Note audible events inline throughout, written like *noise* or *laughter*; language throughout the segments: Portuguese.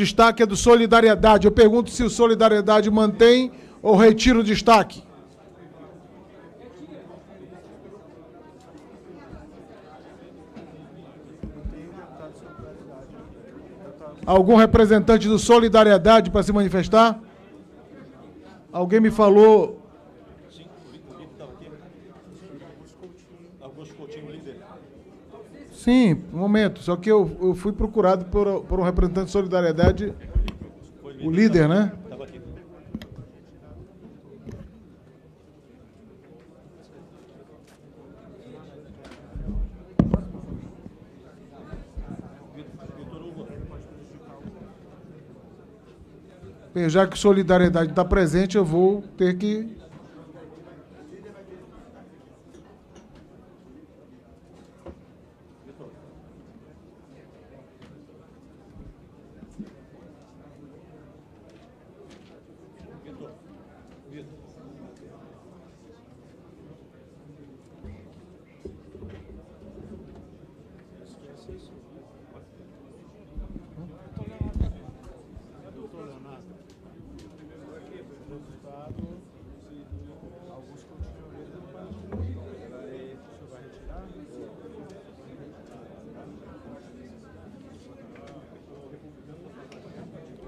Destaque é do Solidariedade. Eu pergunto se o Solidariedade mantém ou retira o destaque. Algum representante do Solidariedade para se manifestar? Alguém me falou Sim, um momento. Só que eu, eu fui procurado por, por um representante de solidariedade, o líder, né? já que solidariedade está presente, eu vou ter que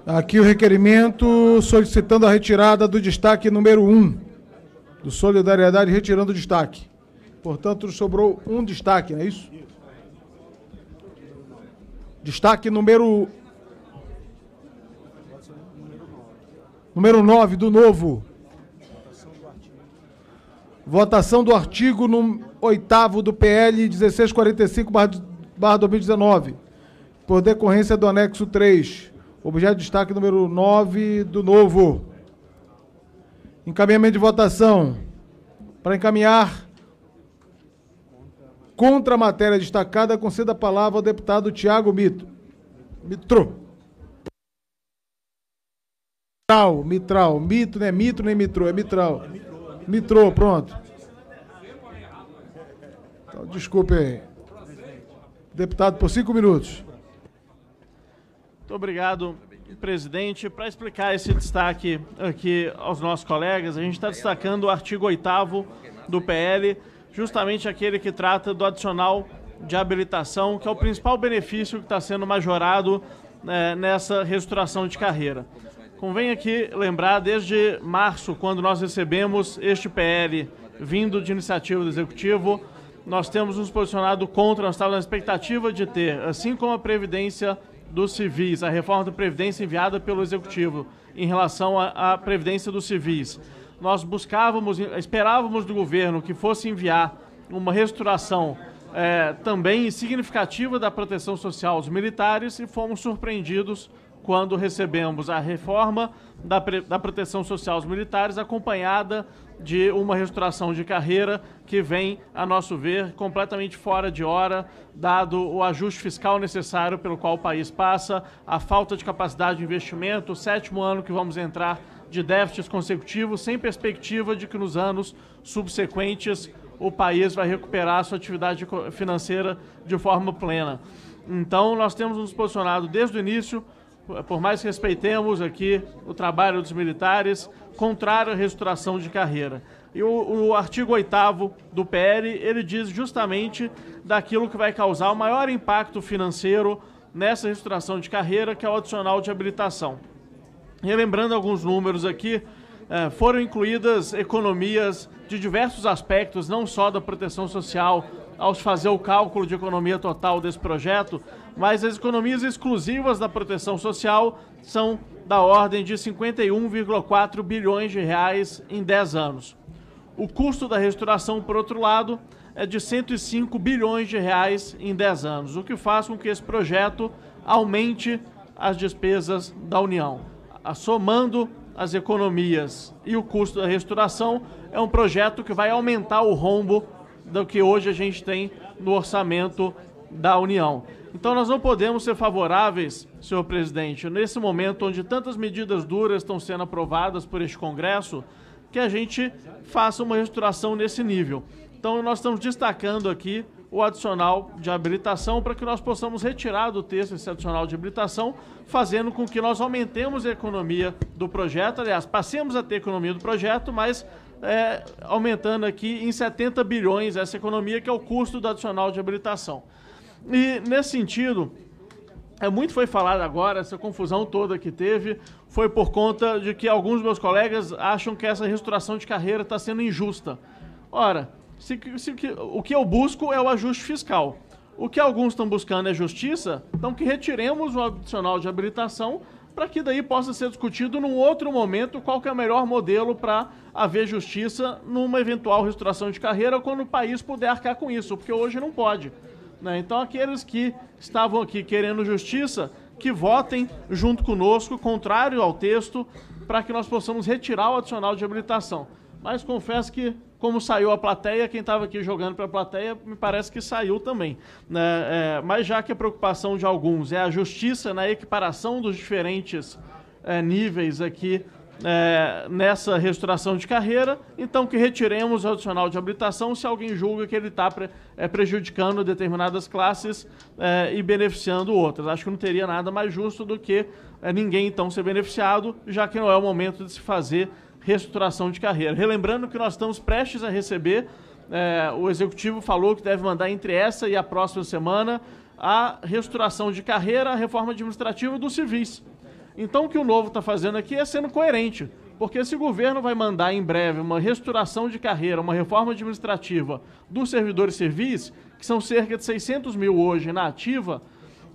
Aqui o requerimento solicitando a retirada do destaque número 1, do Solidariedade retirando o destaque. Portanto, sobrou um destaque, não é isso? Destaque número... Número 9 do novo. Votação do artigo 8 do PL 1645-2019, por decorrência do anexo 3. Objeto de destaque número 9 do novo. Encaminhamento de votação. Para encaminhar contra a matéria destacada, conceda a palavra ao deputado Tiago Mito. Mitro. Mitral, Mitral. Mito, não é nem mitro, é mitral. Mitro, pronto. Então, desculpe aí. Deputado, por cinco minutos. Muito obrigado, presidente. Para explicar esse destaque aqui aos nossos colegas, a gente está destacando o artigo 8 do PL, justamente aquele que trata do adicional de habilitação, que é o principal benefício que está sendo majorado né, nessa reestruturação de carreira. Convém aqui lembrar, desde março, quando nós recebemos este PL vindo de iniciativa do Executivo, nós temos nos posicionado contra, nós estávamos na expectativa de ter, assim como a Previdência dos civis, a reforma da Previdência enviada pelo Executivo em relação à, Previdência dos civis. Nós buscávamos, esperávamos do governo que fosse enviar uma restauração é, também significativa da proteção social aos militares e fomos surpreendidos quando recebemos a reforma da, da proteção social aos militares, acompanhada de uma restauração de carreira que vem, a nosso ver, completamente fora de hora, dado o ajuste fiscal necessário pelo qual o país passa, a falta de capacidade de investimento, o sétimo ano que vamos entrar de déficits consecutivos, sem perspectiva de que nos anos subsequentes o país vai recuperar sua atividade financeira de forma plena. Então, nós temos nos posicionado desde o início por mais que respeitemos aqui o trabalho dos militares, contrário à reestruturação de carreira. E o, o artigo 8 do PL, ele diz justamente daquilo que vai causar o maior impacto financeiro nessa reestruturação de carreira, que é o adicional de habilitação. Relembrando alguns números aqui, eh, foram incluídas economias de diversos aspectos, não só da proteção social, ao se fazer o cálculo de economia total desse projeto, mas as economias exclusivas da proteção social são da ordem de 51,4 bilhões de reais em 10 anos. O custo da restauração, por outro lado, é de 105 bilhões de reais em 10 anos, o que faz com que esse projeto aumente as despesas da União. Somando as economias e o custo da restauração, é um projeto que vai aumentar o rombo do que hoje a gente tem no orçamento da União. Então nós não podemos ser favoráveis, senhor presidente, nesse momento onde tantas medidas duras estão sendo aprovadas por este Congresso, que a gente faça uma restauração nesse nível. Então nós estamos destacando aqui o adicional de habilitação para que nós possamos retirar do texto esse adicional de habilitação, fazendo com que nós aumentemos a economia do projeto. Aliás, passemos a ter economia do projeto, mas é, aumentando aqui em 70 bilhões essa economia, que é o custo do adicional de habilitação. E nesse sentido, é muito foi falado agora, essa confusão toda que teve foi por conta de que alguns meus colegas acham que essa reestruturação de carreira está sendo injusta. Ora, se, se, o que eu busco é o ajuste fiscal. O que alguns estão buscando é justiça, então que retiremos o adicional de habilitação para que daí possa ser discutido num outro momento qual que é o melhor modelo para haver justiça numa eventual reestruturação de carreira quando o país puder arcar com isso, porque hoje não pode. Né? Então, aqueles que estavam aqui querendo justiça, que votem junto conosco, contrário ao texto, para que nós possamos retirar o adicional de habilitação. Mas confesso que, como saiu a plateia, quem estava aqui jogando para a plateia, me parece que saiu também. Né? É, mas já que a preocupação de alguns é a justiça na equiparação dos diferentes é, níveis aqui é, nessa restauração de carreira, então que retiremos o adicional de habilitação se alguém julga que ele está pre, é, prejudicando determinadas classes é, e beneficiando outras. Acho que não teria nada mais justo do que é, ninguém então ser beneficiado, já que não é o momento de se fazer reestruturação de carreira. Relembrando que nós estamos prestes a receber, é, o executivo falou que deve mandar entre essa e a próxima semana a reestruturação de carreira, a reforma administrativa dos civis. Então o que o novo está fazendo aqui é sendo coerente. Porque se o governo vai mandar em breve uma restauração de carreira, uma reforma administrativa dos servidores civis, que são cerca de 600 mil hoje na ativa,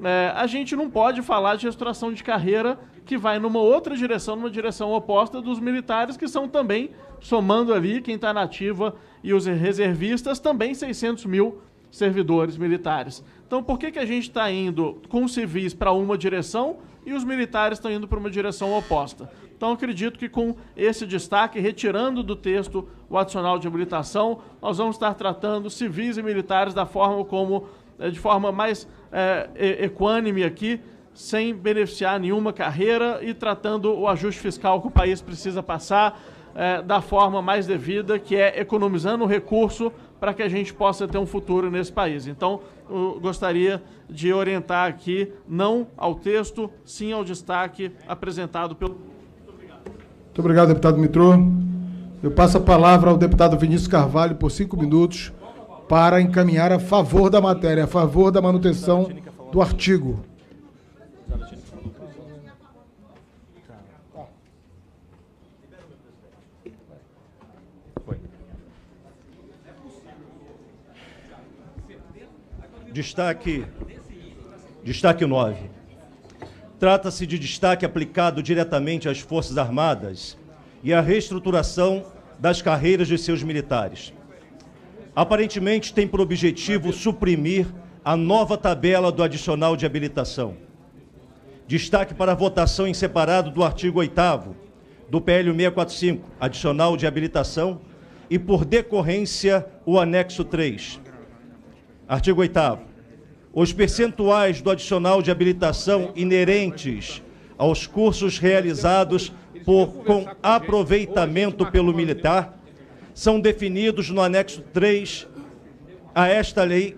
é, a gente não pode falar de restauração de carreira que vai numa outra direção, numa direção oposta dos militares, que são também, somando ali quem está na ativa e os reservistas, também 600 mil servidores militares. Então, por que, que a gente está indo com civis para uma direção e os militares estão indo para uma direção oposta. Então, acredito que com esse destaque, retirando do texto o adicional de habilitação, nós vamos estar tratando civis e militares da forma como, é, de forma mais é, equânime aqui, sem beneficiar nenhuma carreira e tratando o ajuste fiscal que o país precisa passar é, da forma mais devida, que é economizando o recurso para que a gente possa ter um futuro nesse país. Então, eu gostaria de orientar aqui, não ao texto, sim ao destaque apresentado pelo. Muito obrigado, Muito obrigado deputado Mitrô. Eu passo a palavra ao deputado Vinícius Carvalho por cinco minutos para encaminhar a favor da matéria, a favor da manutenção do artigo. Destaque, destaque 9. Trata-se de destaque aplicado diretamente às Forças Armadas e à reestruturação das carreiras de seus militares. Aparentemente tem por objetivo suprimir a nova tabela do adicional de habilitação. Destaque para a votação em separado do artigo 8 do PL 645, adicional de habilitação, e por decorrência o anexo 3, Artigo 8 Os percentuais do adicional de habilitação inerentes aos cursos realizados por com aproveitamento pelo militar são definidos no anexo 3 a esta lei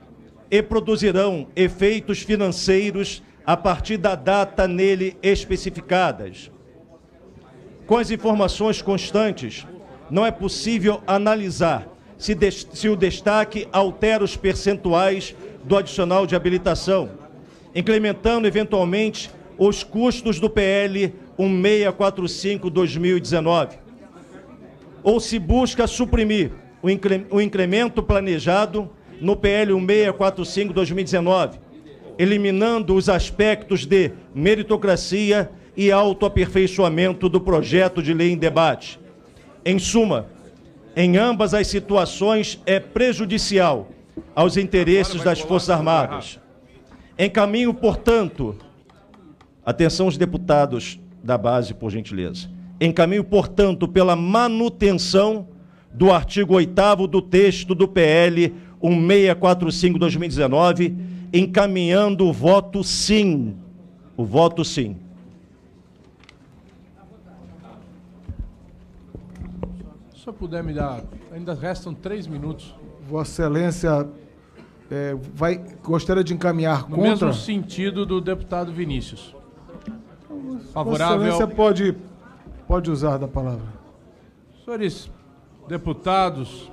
e produzirão efeitos financeiros a partir da data nele especificadas. Com as informações constantes, não é possível analisar se, se o destaque altera os percentuais do adicional de habilitação, incrementando eventualmente os custos do PL 1645-2019. Ou se busca suprimir o, incre, o incremento planejado no PL 1645-2019, eliminando os aspectos de meritocracia e autoaperfeiçoamento do projeto de lei em debate. Em suma, em ambas as situações é prejudicial aos interesses das Forças Armadas. Encaminho, portanto, atenção os deputados da base, por gentileza. Encaminho, portanto, pela manutenção do artigo 8 do texto do PL 1645-2019, encaminhando o voto sim. O voto sim. Se eu puder me dar, ainda restam três minutos. Vossa Excelência é, vai, gostaria de encaminhar no contra? No mesmo sentido do deputado Vinícius. Favorável. Vossa Excelência pode, pode usar da palavra. Senhores deputados,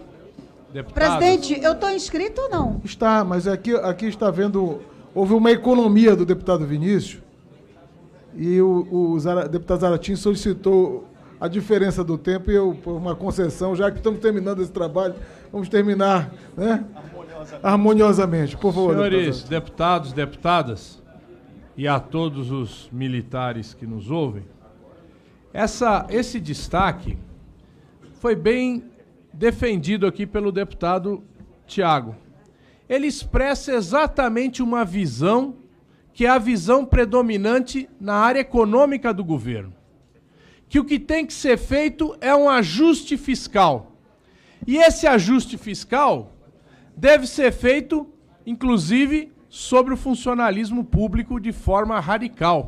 deputados. Presidente, eu estou inscrito ou não? Está, mas aqui, é aqui está vendo. Houve uma economia do deputado Vinícius e o, o deputado Zaratim solicitou a diferença do tempo e eu, por uma concessão, já que estamos terminando esse trabalho, vamos terminar né? harmoniosamente. Por favor, Senhores deputado. deputados, deputadas e a todos os militares que nos ouvem, essa, esse destaque foi bem defendido aqui pelo deputado Tiago. Ele expressa exatamente uma visão que é a visão predominante na área econômica do governo que o que tem que ser feito é um ajuste fiscal. E esse ajuste fiscal deve ser feito, inclusive, sobre o funcionalismo público de forma radical.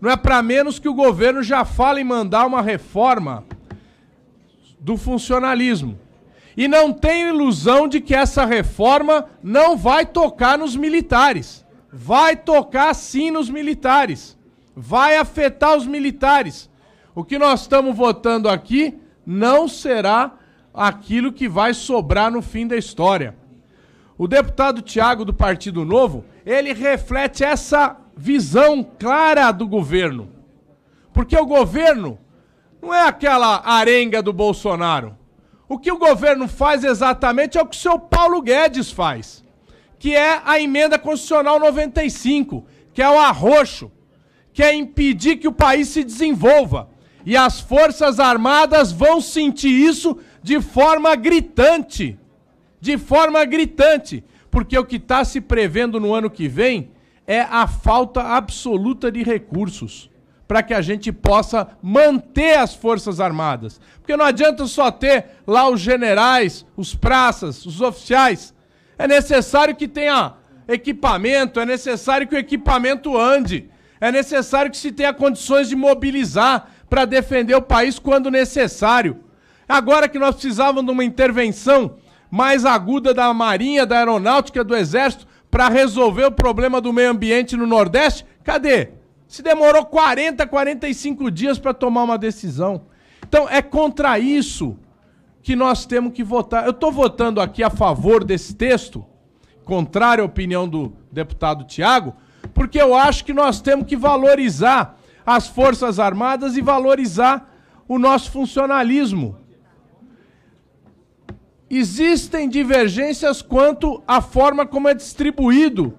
Não é para menos que o governo já fala em mandar uma reforma do funcionalismo. E não tenho ilusão de que essa reforma não vai tocar nos militares. Vai tocar sim nos militares. Vai afetar os militares. O que nós estamos votando aqui não será aquilo que vai sobrar no fim da história. O deputado Tiago do Partido Novo, ele reflete essa visão clara do governo. Porque o governo não é aquela arenga do Bolsonaro. O que o governo faz exatamente é o que o seu Paulo Guedes faz, que é a emenda constitucional 95, que é o arroxo, que é impedir que o país se desenvolva. E as Forças Armadas vão sentir isso de forma gritante. De forma gritante. Porque o que está se prevendo no ano que vem é a falta absoluta de recursos para que a gente possa manter as Forças Armadas. Porque não adianta só ter lá os generais, os praças, os oficiais. É necessário que tenha equipamento, é necessário que o equipamento ande, é necessário que se tenha condições de mobilizar, para defender o país quando necessário. Agora que nós precisávamos de uma intervenção mais aguda da Marinha, da Aeronáutica, do Exército, para resolver o problema do meio ambiente no Nordeste, cadê? Se demorou 40, 45 dias para tomar uma decisão. Então é contra isso que nós temos que votar. Eu estou votando aqui a favor desse texto, contrário à opinião do deputado Tiago, porque eu acho que nós temos que valorizar as Forças Armadas e valorizar o nosso funcionalismo. Existem divergências quanto à forma como é distribuído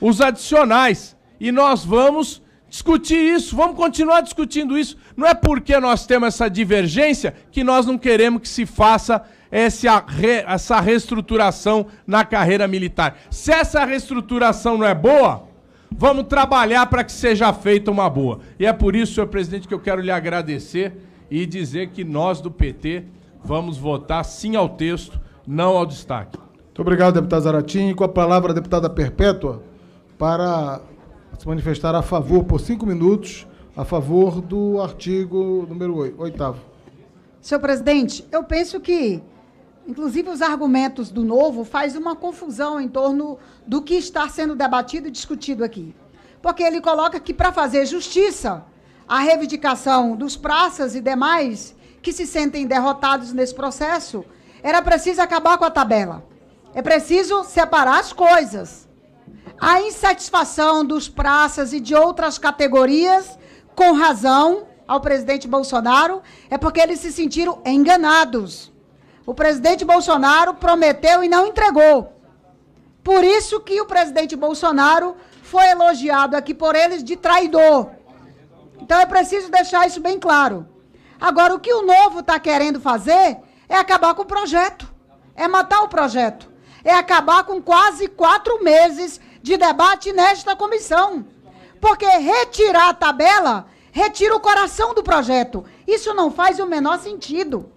os adicionais e nós vamos discutir isso, vamos continuar discutindo isso. Não é porque nós temos essa divergência que nós não queremos que se faça essa reestruturação na carreira militar. Se essa reestruturação não é boa, Vamos trabalhar para que seja feita uma boa. E é por isso, senhor presidente, que eu quero lhe agradecer e dizer que nós do PT vamos votar sim ao texto, não ao destaque. Muito obrigado, deputado Zaratini. com a palavra a deputada Perpétua para se manifestar a favor por cinco minutos, a favor do artigo número oitavo. Senhor presidente, eu penso que inclusive os argumentos do novo, faz uma confusão em torno do que está sendo debatido e discutido aqui. Porque ele coloca que, para fazer justiça, à reivindicação dos praças e demais que se sentem derrotados nesse processo, era preciso acabar com a tabela. É preciso separar as coisas. A insatisfação dos praças e de outras categorias, com razão, ao presidente Bolsonaro, é porque eles se sentiram enganados o presidente Bolsonaro prometeu e não entregou. Por isso que o presidente Bolsonaro foi elogiado aqui por eles de traidor. Então é preciso deixar isso bem claro. Agora, o que o novo está querendo fazer é acabar com o projeto, é matar o projeto, é acabar com quase quatro meses de debate nesta comissão. Porque retirar a tabela retira o coração do projeto. Isso não faz o menor sentido.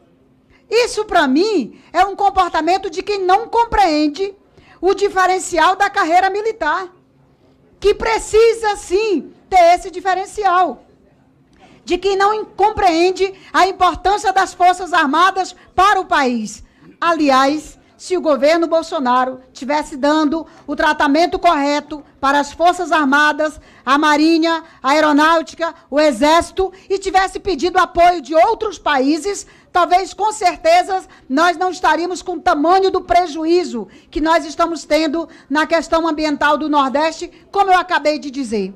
Isso, para mim, é um comportamento de quem não compreende o diferencial da carreira militar. Que precisa, sim, ter esse diferencial. De quem não compreende a importância das Forças Armadas para o país. Aliás, se o governo Bolsonaro tivesse dando o tratamento correto para as Forças Armadas, a Marinha, a Aeronáutica, o Exército e tivesse pedido apoio de outros países, talvez com certeza nós não estaríamos com o tamanho do prejuízo que nós estamos tendo na questão ambiental do Nordeste, como eu acabei de dizer.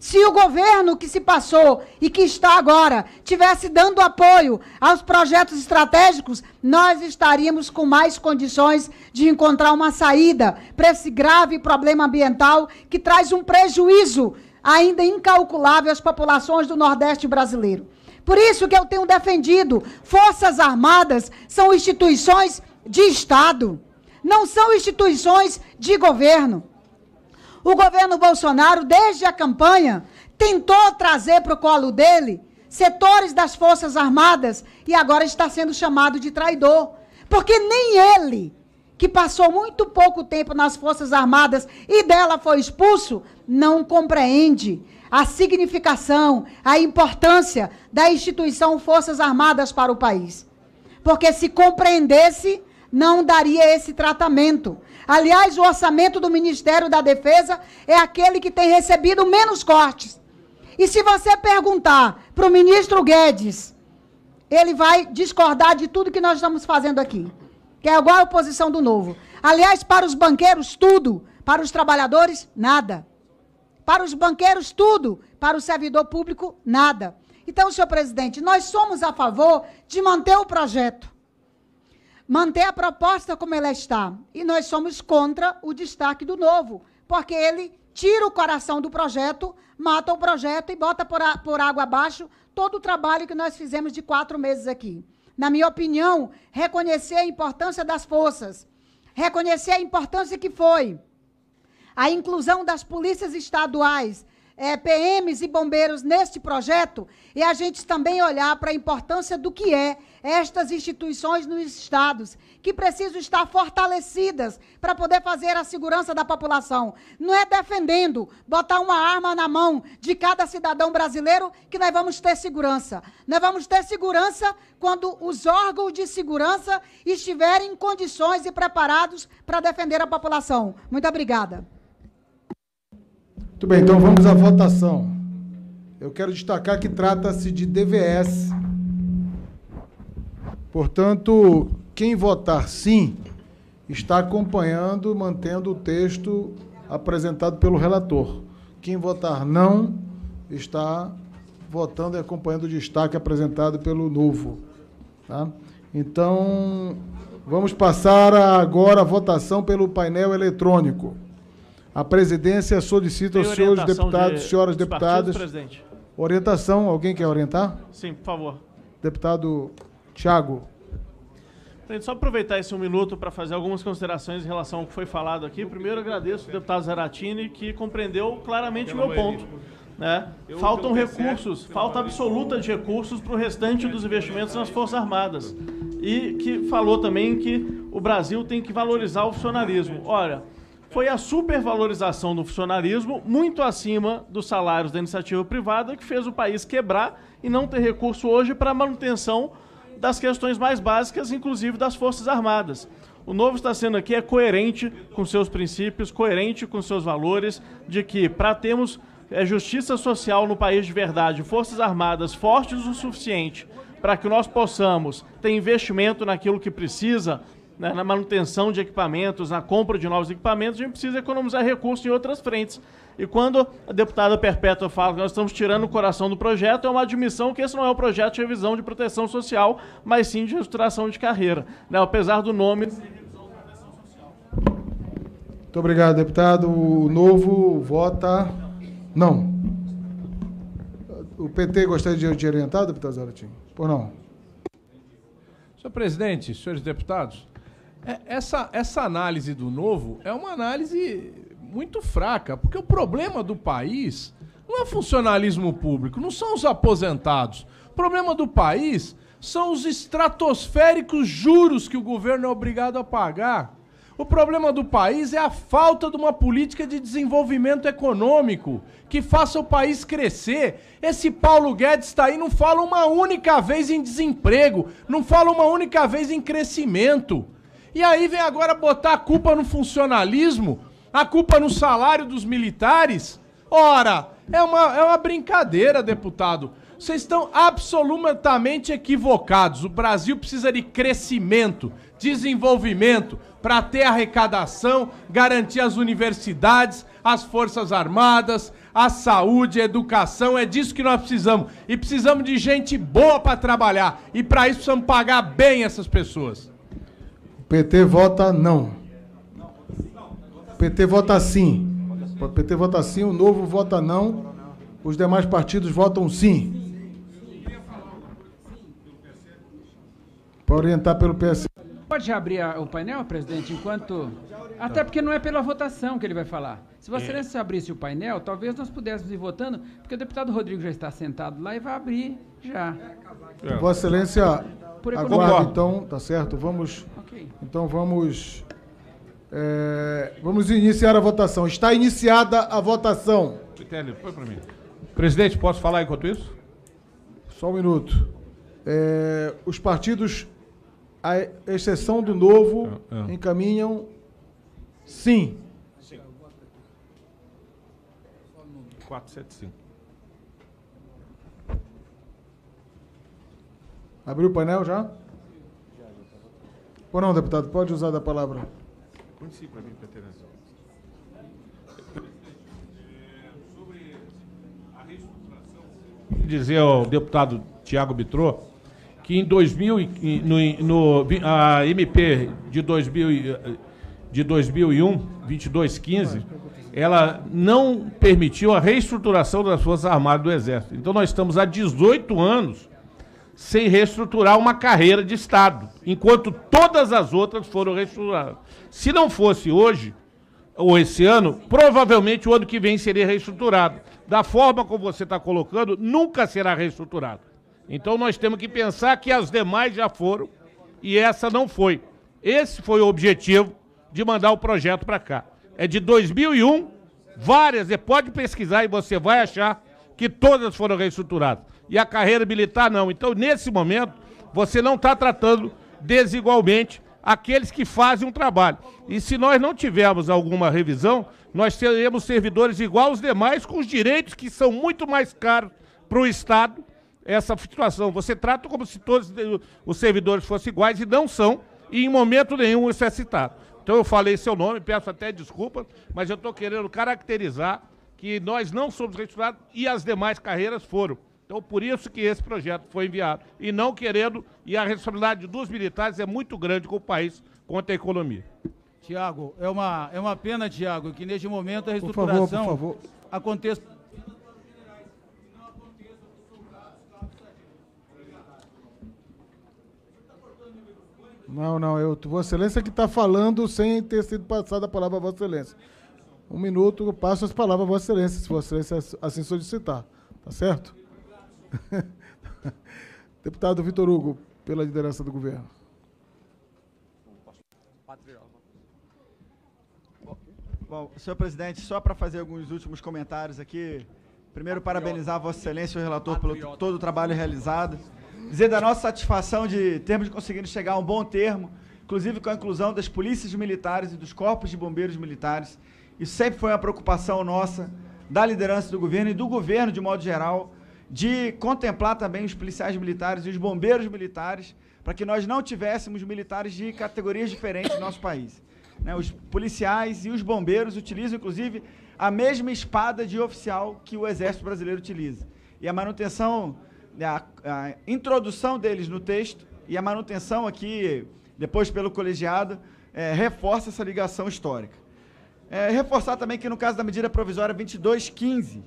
Se o governo que se passou e que está agora tivesse dando apoio aos projetos estratégicos, nós estaríamos com mais condições de encontrar uma saída para esse grave problema ambiental que traz um prejuízo ainda incalculável às populações do Nordeste brasileiro. Por isso que eu tenho defendido, Forças Armadas são instituições de Estado, não são instituições de governo. O governo Bolsonaro, desde a campanha, tentou trazer para o colo dele setores das Forças Armadas e agora está sendo chamado de traidor. Porque nem ele, que passou muito pouco tempo nas Forças Armadas e dela foi expulso, não compreende a significação, a importância da instituição Forças Armadas para o país. Porque se compreendesse, não daria esse tratamento. Aliás, o orçamento do Ministério da Defesa é aquele que tem recebido menos cortes. E se você perguntar para o ministro Guedes, ele vai discordar de tudo que nós estamos fazendo aqui, que é igual a oposição do novo. Aliás, para os banqueiros, tudo. Para os trabalhadores, nada. Para os banqueiros, tudo. Para o servidor público, nada. Então, senhor presidente, nós somos a favor de manter o projeto, manter a proposta como ela está. E nós somos contra o destaque do novo, porque ele tira o coração do projeto, mata o projeto e bota por, a, por água abaixo todo o trabalho que nós fizemos de quatro meses aqui. Na minha opinião, reconhecer a importância das forças, reconhecer a importância que foi a inclusão das polícias estaduais, é, PMs e bombeiros neste projeto e a gente também olhar para a importância do que é estas instituições nos estados, que precisam estar fortalecidas para poder fazer a segurança da população. Não é defendendo, botar uma arma na mão de cada cidadão brasileiro que nós vamos ter segurança. Nós vamos ter segurança quando os órgãos de segurança estiverem em condições e preparados para defender a população. Muito obrigada. Muito bem, então vamos à votação. Eu quero destacar que trata-se de DVS. Portanto, quem votar sim está acompanhando, mantendo o texto apresentado pelo relator. Quem votar não está votando e acompanhando o destaque apresentado pelo novo. Tá? Então, vamos passar agora a votação pelo painel eletrônico. A presidência solicita aos senhores deputados, de, senhoras deputadas. orientação, alguém quer orientar? Sim, por favor. Deputado Tiago. só aproveitar esse um minuto para fazer algumas considerações em relação ao que foi falado aqui. Primeiro, agradeço ao deputado Zaratini, que compreendeu claramente o meu ponto. Né? Faltam recursos, falta é absoluta de recursos para o restante dos investimentos nas Forças Armadas. E que falou também que o Brasil tem que valorizar o funcionalismo. Olha foi a supervalorização do funcionalismo muito acima dos salários da iniciativa privada que fez o país quebrar e não ter recurso hoje para a manutenção das questões mais básicas, inclusive das Forças Armadas. O novo está sendo aqui é coerente com seus princípios, coerente com seus valores, de que para termos é, justiça social no país de verdade, Forças Armadas fortes o suficiente para que nós possamos ter investimento naquilo que precisa, né, na manutenção de equipamentos, na compra de novos equipamentos, a gente precisa economizar recursos em outras frentes. E quando a deputada Perpétua fala que nós estamos tirando o coração do projeto, é uma admissão que esse não é um projeto de revisão de proteção social, mas sim de estruturação de carreira. Né? Apesar do nome. Muito obrigado, deputado. O novo vota. Não. O PT gostaria de orientar, deputado Zaratinho? Ou não? Senhor presidente, senhores deputados, é, essa, essa análise do novo é uma análise muito fraca, porque o problema do país não é funcionalismo público, não são os aposentados. O problema do país são os estratosféricos juros que o governo é obrigado a pagar. O problema do país é a falta de uma política de desenvolvimento econômico que faça o país crescer. Esse Paulo Guedes está aí, não fala uma única vez em desemprego, não fala uma única vez em crescimento. E aí vem agora botar a culpa no funcionalismo, a culpa no salário dos militares. Ora, é uma, é uma brincadeira, deputado. Vocês estão absolutamente equivocados. O Brasil precisa de crescimento, desenvolvimento, para ter arrecadação, garantir as universidades, as Forças Armadas, a saúde, a educação. É disso que nós precisamos. E precisamos de gente boa para trabalhar. E para isso precisamos pagar bem essas pessoas. PT vota não. PT vota sim. PT vota sim, o novo vota não. Os demais partidos votam sim. Para orientar pelo PS. Pode abrir o painel, presidente, enquanto. Até porque não é pela votação que ele vai falar. Se Vossa Excelência é. abrisse o painel, talvez nós pudéssemos ir votando, porque o deputado Rodrigo já está sentado lá e vai abrir já. É. Vossa Excelência, por economia. Aguardo, então, tá certo? Vamos. Okay. Então vamos. É, vamos iniciar a votação. Está iniciada a votação. para mim. Presidente, posso falar enquanto isso? Só um minuto. É, os partidos, a exceção do novo, ah, ah. encaminham sim. Sim. 475. Abriu o painel já? Ou não, deputado? Pode usar da palavra. Pode sim para mim, para ter razão. É, dizer ao deputado Tiago Bitrô que em 2000 no, no a MP de 2000 de 2001 2215 ela não permitiu a reestruturação das forças armadas do exército. Então nós estamos há 18 anos sem reestruturar uma carreira de Estado, enquanto todas as outras foram reestruturadas. Se não fosse hoje, ou esse ano, provavelmente o ano que vem seria reestruturado. Da forma como você está colocando, nunca será reestruturado. Então nós temos que pensar que as demais já foram e essa não foi. Esse foi o objetivo de mandar o projeto para cá. É de 2001, várias, você pode pesquisar e você vai achar que todas foram reestruturadas e a carreira militar não. Então, nesse momento, você não está tratando desigualmente aqueles que fazem um trabalho. E se nós não tivermos alguma revisão, nós teremos servidores igual aos demais, com os direitos que são muito mais caros para o Estado, essa situação. Você trata como se todos os servidores fossem iguais e não são, e em momento nenhum isso é citado. Então eu falei seu nome, peço até desculpa, mas eu estou querendo caracterizar que nós não somos registrados e as demais carreiras foram. Então, por isso que esse projeto foi enviado. E não querendo, e a responsabilidade dos militares é muito grande com o país, quanto à economia. Tiago, é uma, é uma pena, Tiago, que neste momento a reestruturação por favor, por favor. aconteça. Não, não, eu, Vossa Excelência que está falando sem ter sido passada a palavra a Vossa Excelência. Um minuto, eu passo as palavras a Vossa Excelência, se Vossa Excelência assim solicitar. Tá certo? *laughs* Deputado Vitor Hugo, pela liderança do governo. Bom, senhor presidente, só para fazer alguns últimos comentários aqui. Primeiro, parabenizar Vossa Excelência, o relator, pelo todo o trabalho realizado. Dizer da nossa satisfação de termos conseguido chegar a um bom termo, inclusive com a inclusão das polícias militares e dos corpos de bombeiros militares. Isso sempre foi uma preocupação nossa, da liderança do governo e do governo de modo geral, de contemplar também os policiais militares e os bombeiros militares, para que nós não tivéssemos militares de categorias diferentes no nosso país. Né? Os policiais e os bombeiros utilizam, inclusive, a mesma espada de oficial que o Exército Brasileiro utiliza. E a manutenção, né, a, a introdução deles no texto e a manutenção aqui, depois pelo colegiado, é, reforça essa ligação histórica. É, reforçar também que no caso da medida provisória 2215,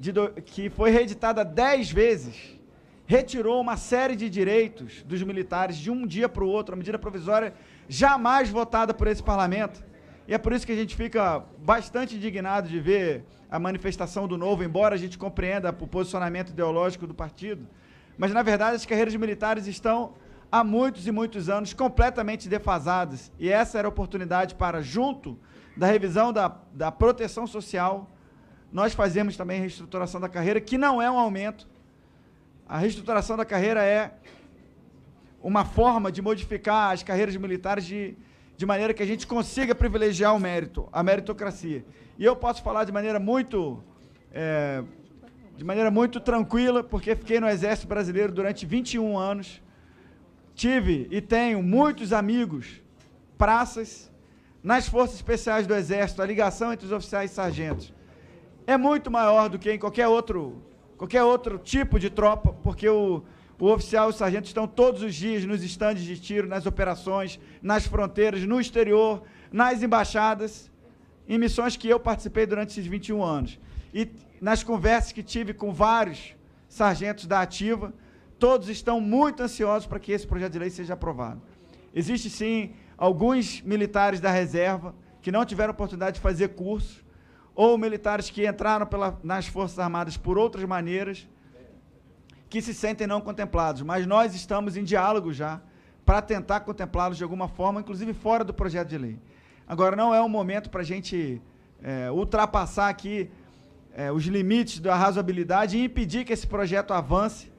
de, que foi reeditada dez vezes, retirou uma série de direitos dos militares de um dia para o outro, a medida provisória jamais votada por esse parlamento. E é por isso que a gente fica bastante indignado de ver a manifestação do novo, embora a gente compreenda o posicionamento ideológico do partido. Mas, na verdade, as carreiras militares estão há muitos e muitos anos completamente defasadas. E essa era a oportunidade para, junto da revisão da, da proteção social, nós fazemos também reestruturação da carreira, que não é um aumento. A reestruturação da carreira é uma forma de modificar as carreiras militares de, de maneira que a gente consiga privilegiar o mérito, a meritocracia. E eu posso falar de maneira muito, é, de maneira muito tranquila, porque fiquei no Exército Brasileiro durante 21 anos. Tive e tenho muitos amigos, praças, nas Forças Especiais do Exército, a ligação entre os oficiais e sargentos é muito maior do que em qualquer outro, qualquer outro tipo de tropa, porque o, o oficial e o sargento estão todos os dias nos estandes de tiro, nas operações, nas fronteiras, no exterior, nas embaixadas, em missões que eu participei durante esses 21 anos. E nas conversas que tive com vários sargentos da Ativa, todos estão muito ansiosos para que esse projeto de lei seja aprovado. Existe sim alguns militares da reserva que não tiveram oportunidade de fazer curso ou militares que entraram pela, nas Forças Armadas por outras maneiras, que se sentem não contemplados. Mas nós estamos em diálogo já para tentar contemplá-los de alguma forma, inclusive fora do projeto de lei. Agora, não é o momento para a gente é, ultrapassar aqui é, os limites da razoabilidade e impedir que esse projeto avance,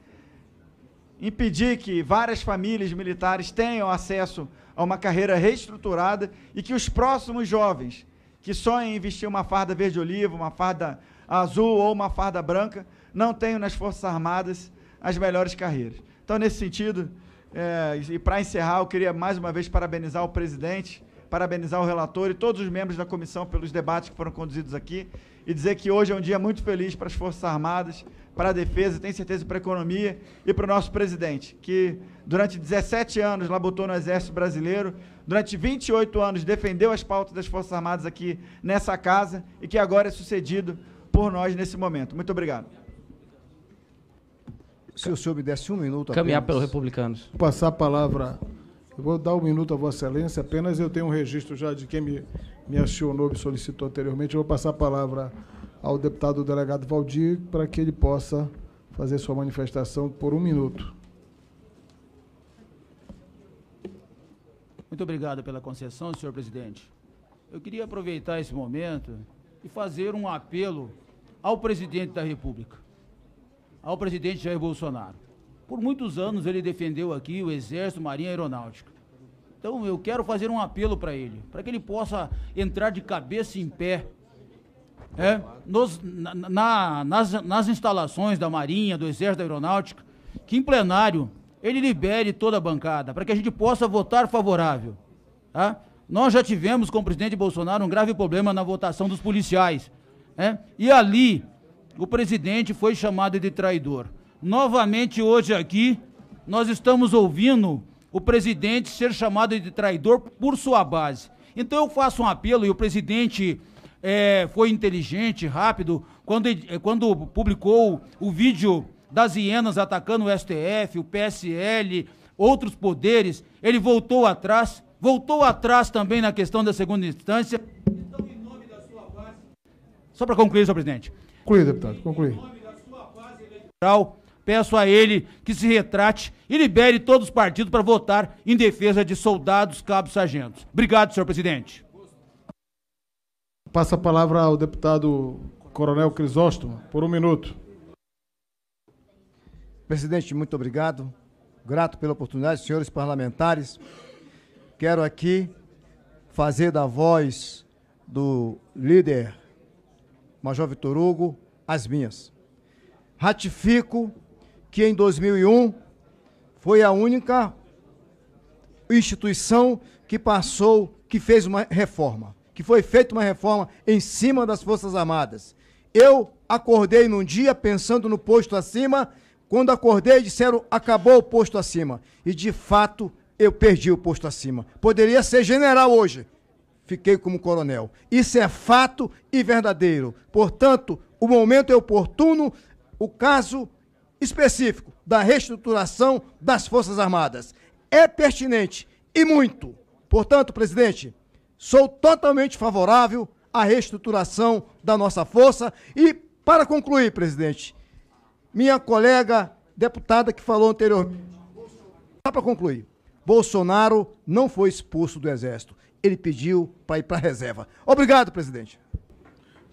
impedir que várias famílias militares tenham acesso a uma carreira reestruturada e que os próximos jovens que sonha em vestir uma farda verde oliva, uma farda azul ou uma farda branca, não tenham nas Forças Armadas as melhores carreiras. Então, nesse sentido, é, e para encerrar, eu queria mais uma vez parabenizar o presidente, parabenizar o relator e todos os membros da comissão pelos debates que foram conduzidos aqui e dizer que hoje é um dia muito feliz para as Forças Armadas, para a defesa, tenho certeza para a economia e para o nosso presidente, que Durante 17 anos labutou no Exército Brasileiro, durante 28 anos defendeu as pautas das Forças Armadas aqui nessa casa e que agora é sucedido por nós nesse momento. Muito obrigado. Se o senhor me desse um minuto Caminhar pelos republicanos. Vou passar a palavra. Eu vou dar um minuto a Vossa Excelência, apenas eu tenho um registro já de quem me, me acionou e solicitou anteriormente. Eu vou passar a palavra ao deputado delegado Valdir para que ele possa fazer sua manifestação por um minuto. Muito obrigado pela concessão, senhor presidente. Eu queria aproveitar esse momento e fazer um apelo ao presidente da República, ao presidente Jair Bolsonaro. Por muitos anos ele defendeu aqui o Exército, Marinha e Aeronáutica. Então eu quero fazer um apelo para ele, para que ele possa entrar de cabeça em pé é, nos, na, na, nas, nas instalações da Marinha, do Exército, da Aeronáutica, que em plenário ele libere toda a bancada, para que a gente possa votar favorável. Tá? Nós já tivemos com o presidente Bolsonaro um grave problema na votação dos policiais. Né? E ali, o presidente foi chamado de traidor. Novamente, hoje aqui, nós estamos ouvindo o presidente ser chamado de traidor por sua base. Então, eu faço um apelo, e o presidente é, foi inteligente, rápido, quando, eh, quando publicou o vídeo das hienas atacando o STF, o PSL, outros poderes, ele voltou atrás, voltou atrás também na questão da segunda instância. Então, em nome da sua base... Só para concluir, senhor presidente. Concluir, deputado, concluir. Em nome da sua base eleitoral, peço a ele que se retrate e libere todos os partidos para votar em defesa de soldados, cabos, sargentos. Obrigado, senhor presidente. Passa a palavra ao deputado Coronel Crisóstomo, por um minuto. Presidente, muito obrigado. Grato pela oportunidade, senhores parlamentares. Quero aqui fazer da voz do líder Major Vitor Hugo as minhas. Ratifico que em 2001 foi a única instituição que passou, que fez uma reforma, que foi feita uma reforma em cima das Forças Armadas. Eu acordei num dia pensando no posto acima quando acordei, disseram: acabou o posto acima. E de fato, eu perdi o posto acima. Poderia ser general hoje. Fiquei como coronel. Isso é fato e verdadeiro. Portanto, o momento é oportuno, o caso específico da reestruturação das Forças Armadas é pertinente e muito. Portanto, presidente, sou totalmente favorável à reestruturação da nossa força e para concluir, presidente, minha colega deputada que falou anteriormente. Só para concluir. Bolsonaro não foi expulso do Exército. Ele pediu para ir para a reserva. Obrigado, presidente.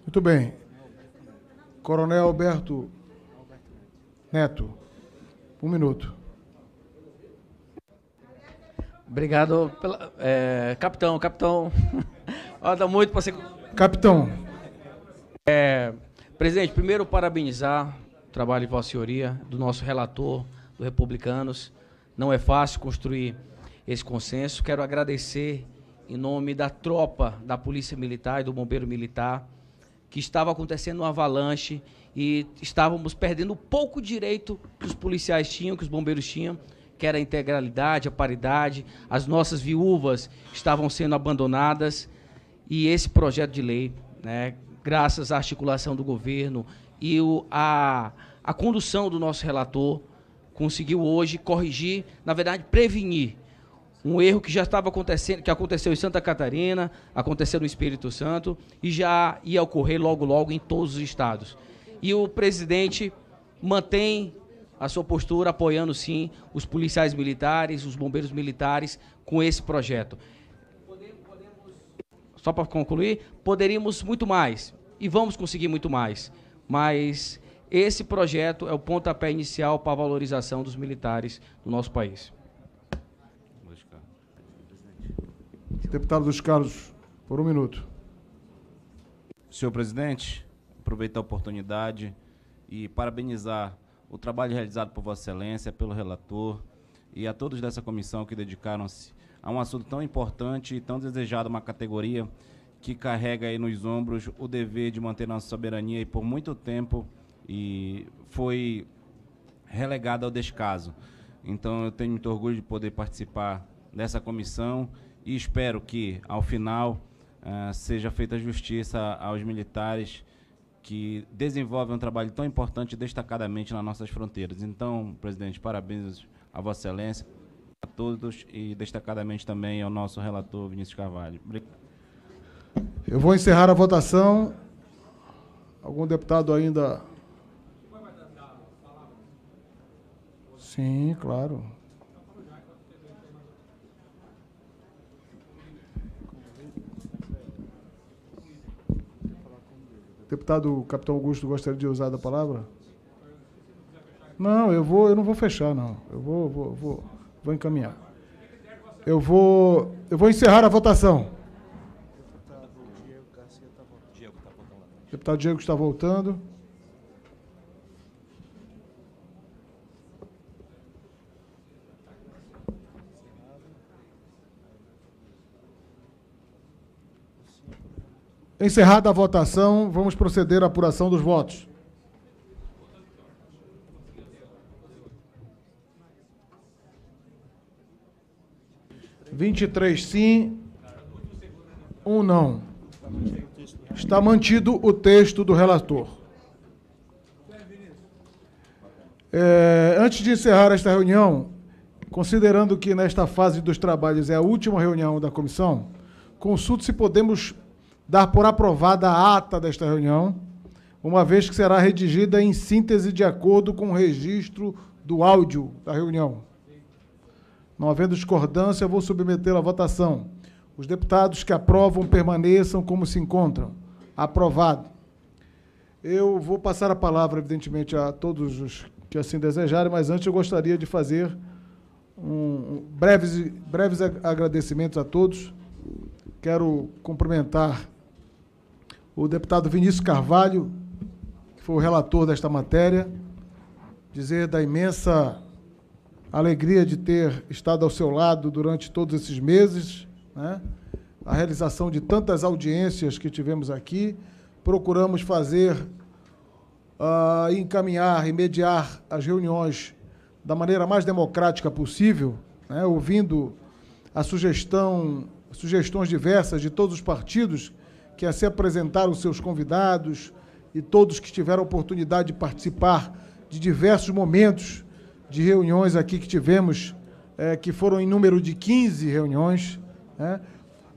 Muito bem. Coronel Alberto Neto, um minuto. Obrigado, pela, é, capitão, capitão. *laughs* Olha, muito para você. Capitão. É, presidente, primeiro parabenizar trabalho de Vossa Senhoria, do nosso relator, do Republicanos. Não é fácil construir esse consenso. Quero agradecer em nome da tropa da Polícia Militar e do Bombeiro Militar, que estava acontecendo uma avalanche e estávamos perdendo o pouco direito que os policiais tinham, que os bombeiros tinham, que era a integralidade, a paridade. As nossas viúvas estavam sendo abandonadas e esse projeto de lei, né, graças à articulação do governo e o, a, a condução do nosso relator conseguiu hoje corrigir, na verdade, prevenir um erro que já estava acontecendo, que aconteceu em Santa Catarina, aconteceu no Espírito Santo e já ia ocorrer logo logo em todos os estados. E o presidente mantém a sua postura apoiando sim os policiais militares, os bombeiros militares com esse projeto. Só para concluir, poderíamos muito mais e vamos conseguir muito mais mas esse projeto é o pontapé inicial para a valorização dos militares do nosso país. Deputado dos Carlos, por um minuto. Senhor presidente, aproveito a oportunidade e parabenizar o trabalho realizado por Vossa Excelência, pelo relator e a todos dessa comissão que dedicaram-se a um assunto tão importante e tão desejado, uma categoria que carrega aí nos ombros o dever de manter nossa soberania e por muito tempo e foi relegada ao descaso. Então eu tenho muito orgulho de poder participar dessa comissão e espero que ao final uh, seja feita justiça aos militares que desenvolvem um trabalho tão importante destacadamente nas nossas fronteiras. Então, presidente, parabéns a Vossa Excelência, a todos e destacadamente também ao nosso relator Vinícius Carvalho. Obrigado. Eu vou encerrar a votação. Algum deputado ainda? Sim, claro. Deputado Capitão Augusto gostaria de usar da palavra? Não, eu vou, eu não vou fechar não. Eu vou, vou, vou, vou encaminhar. Eu vou, eu vou encerrar a votação. Deputado Diego está voltando. Encerrada a votação, vamos proceder à apuração dos votos. Vinte e três sim, um não. Está mantido o texto do relator. É, antes de encerrar esta reunião, considerando que nesta fase dos trabalhos é a última reunião da comissão, consulto se podemos dar por aprovada a ata desta reunião, uma vez que será redigida em síntese de acordo com o registro do áudio da reunião. Não havendo discordância, vou submetê-la à votação. Os deputados que aprovam permaneçam como se encontram. Aprovado. Eu vou passar a palavra, evidentemente, a todos os que assim desejarem, mas antes eu gostaria de fazer um, breves, breves agradecimentos a todos. Quero cumprimentar o deputado Vinícius Carvalho, que foi o relator desta matéria, dizer da imensa alegria de ter estado ao seu lado durante todos esses meses, né? a realização de tantas audiências que tivemos aqui, procuramos fazer uh, encaminhar e mediar as reuniões da maneira mais democrática possível, né, ouvindo a sugestão, sugestões diversas de todos os partidos que se assim apresentaram seus convidados e todos que tiveram oportunidade de participar de diversos momentos de reuniões aqui que tivemos, eh, que foram em número de 15 reuniões, né,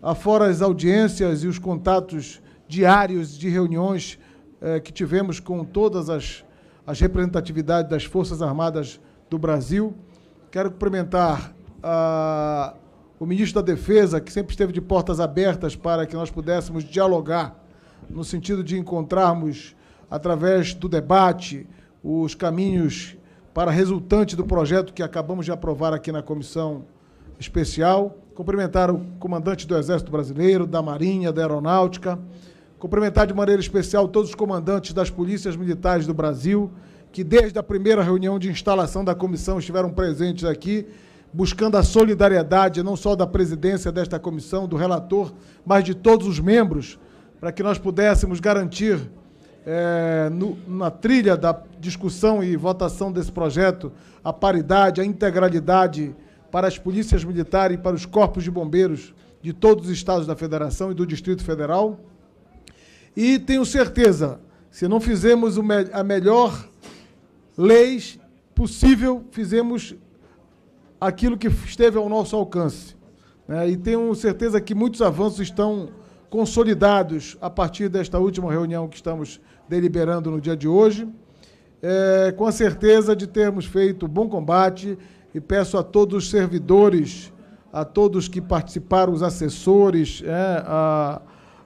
afora as audiências e os contatos diários de reuniões eh, que tivemos com todas as, as representatividades das Forças Armadas do Brasil. Quero cumprimentar ah, o ministro da Defesa, que sempre esteve de portas abertas para que nós pudéssemos dialogar, no sentido de encontrarmos, através do debate, os caminhos para resultante do projeto que acabamos de aprovar aqui na comissão especial cumprimentar o comandante do Exército Brasileiro, da Marinha, da Aeronáutica, cumprimentar de maneira especial todos os comandantes das polícias militares do Brasil, que desde a primeira reunião de instalação da comissão estiveram presentes aqui, buscando a solidariedade não só da presidência desta comissão, do relator, mas de todos os membros, para que nós pudéssemos garantir é, no, na trilha da discussão e votação desse projeto a paridade, a integralidade para as polícias militares e para os corpos de bombeiros de todos os estados da Federação e do Distrito Federal. E tenho certeza, se não fizermos a melhor leis possível, fizemos aquilo que esteve ao nosso alcance. Né? E tenho certeza que muitos avanços estão consolidados a partir desta última reunião que estamos deliberando no dia de hoje, é, com a certeza de termos feito bom combate e peço a todos os servidores, a todos que participaram, os assessores, é, a,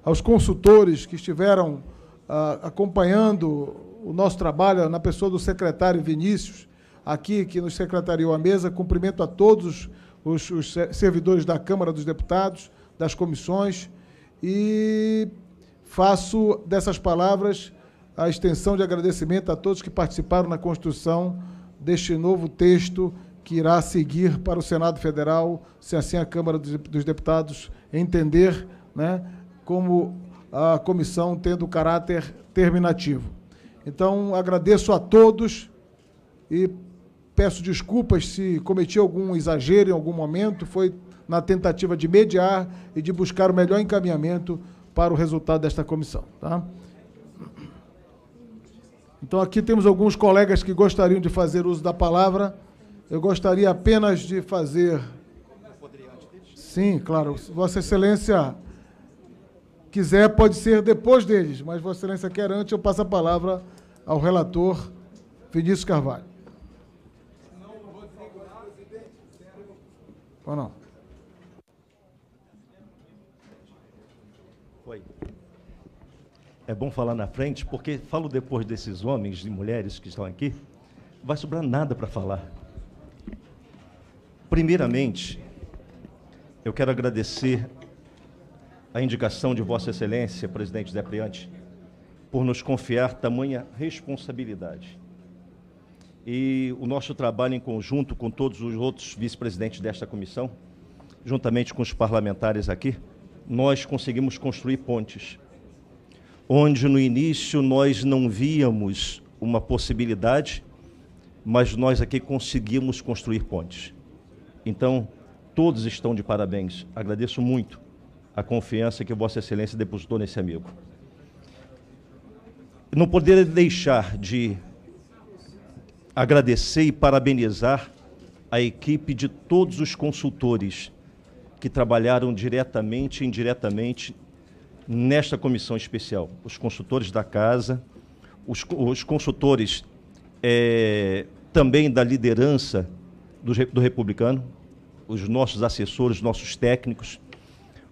aos consultores que estiveram a, acompanhando o nosso trabalho, na pessoa do secretário Vinícius, aqui que nos secretariou a mesa. Cumprimento a todos os, os servidores da Câmara dos Deputados, das comissões e faço dessas palavras a extensão de agradecimento a todos que participaram na construção deste novo texto que irá seguir para o Senado Federal, se assim a Câmara dos Deputados entender, né, como a comissão tendo caráter terminativo. Então, agradeço a todos e peço desculpas se cometi algum exagero em algum momento, foi na tentativa de mediar e de buscar o melhor encaminhamento para o resultado desta comissão. Tá? Então, aqui temos alguns colegas que gostariam de fazer uso da palavra. Eu gostaria apenas de fazer. Sim, claro. Vossa Excelência quiser, pode ser depois deles, mas Vossa Excelência quer antes, eu passo a palavra ao relator Vinícius Carvalho. Ou não? Foi. É bom falar na frente, porque falo depois desses homens e mulheres que estão aqui, não vai sobrar nada para falar. Primeiramente, eu quero agradecer a indicação de Vossa Excelência, presidente Zé Priante, por nos confiar tamanha responsabilidade. E o nosso trabalho em conjunto com todos os outros vice-presidentes desta comissão, juntamente com os parlamentares aqui, nós conseguimos construir pontes. Onde no início nós não víamos uma possibilidade, mas nós aqui conseguimos construir pontes. Então, todos estão de parabéns. Agradeço muito a confiança que Vossa Excelência depositou nesse amigo. Não poderia deixar de agradecer e parabenizar a equipe de todos os consultores que trabalharam diretamente e indiretamente nesta comissão especial. Os consultores da casa, os, os consultores é, também da liderança do, do republicano, os nossos assessores, nossos técnicos,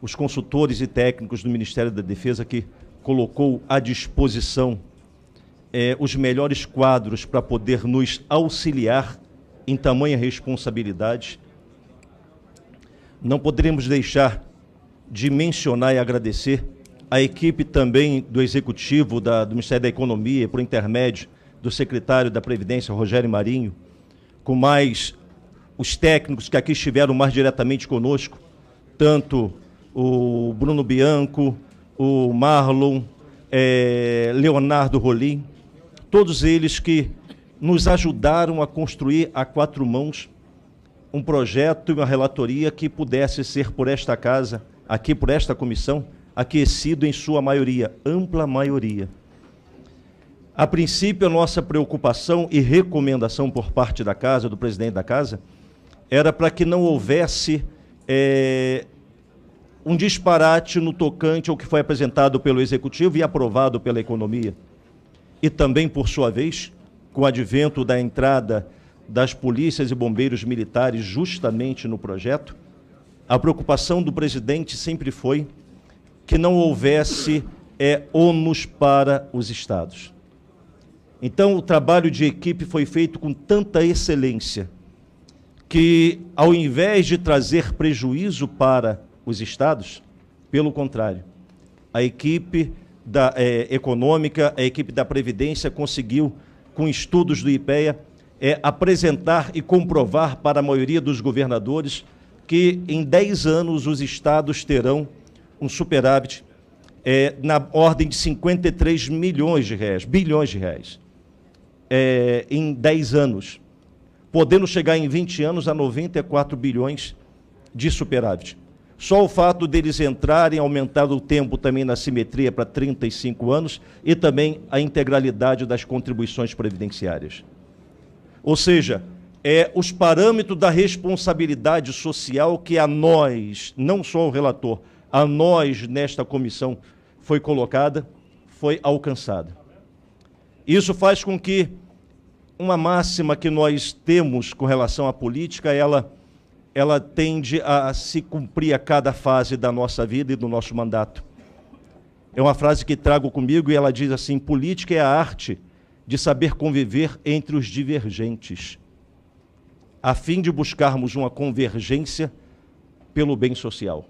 os consultores e técnicos do Ministério da Defesa que colocou à disposição é, os melhores quadros para poder nos auxiliar em tamanha responsabilidade. Não poderemos deixar de mencionar e agradecer a equipe também do Executivo da, do Ministério da Economia, por intermédio do secretário da Previdência, Rogério Marinho, com mais os técnicos que aqui estiveram mais diretamente conosco, tanto o Bruno Bianco, o Marlon, é, Leonardo Rolim, todos eles que nos ajudaram a construir a quatro mãos um projeto e uma relatoria que pudesse ser por esta casa, aqui por esta comissão, aquecido em sua maioria, ampla maioria. A princípio, a nossa preocupação e recomendação por parte da casa, do presidente da casa, era para que não houvesse é, um disparate no tocante ao que foi apresentado pelo Executivo e aprovado pela economia. E também, por sua vez, com o advento da entrada das polícias e bombeiros militares justamente no projeto, a preocupação do presidente sempre foi que não houvesse é, ônus para os estados. Então, o trabalho de equipe foi feito com tanta excelência que, ao invés de trazer prejuízo para os estados, pelo contrário, a equipe da, é, econômica, a equipe da Previdência conseguiu, com estudos do IPEA, é, apresentar e comprovar para a maioria dos governadores que em 10 anos os estados terão um superávit é, na ordem de 53 milhões de reais, bilhões de reais, é, em 10 anos podendo chegar em 20 anos a 94 bilhões de superávit. Só o fato deles entrarem, aumentar o tempo também na simetria para 35 anos e também a integralidade das contribuições previdenciárias. Ou seja, é os parâmetros da responsabilidade social que a nós, não só o relator, a nós nesta comissão foi colocada, foi alcançada. Isso faz com que uma máxima que nós temos com relação à política, ela, ela tende a se cumprir a cada fase da nossa vida e do nosso mandato. É uma frase que trago comigo e ela diz assim: política é a arte de saber conviver entre os divergentes, a fim de buscarmos uma convergência pelo bem social.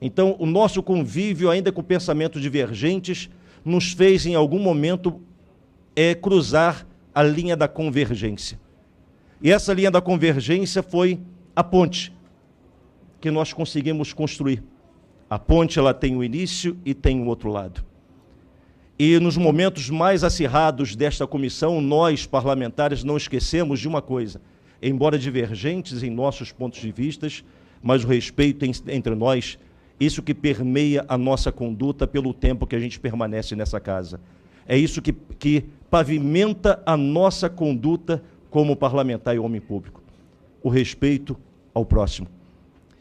Então, o nosso convívio, ainda com pensamentos divergentes, nos fez, em algum momento, é, cruzar a linha da convergência. E essa linha da convergência foi a ponte que nós conseguimos construir. A ponte ela tem o um início e tem o um outro lado. E nos momentos mais acirrados desta comissão, nós parlamentares não esquecemos de uma coisa: embora divergentes em nossos pontos de vistas, mas o respeito entre nós, isso que permeia a nossa conduta pelo tempo que a gente permanece nessa casa é isso que, que pavimenta a nossa conduta como parlamentar e homem público. O respeito ao próximo.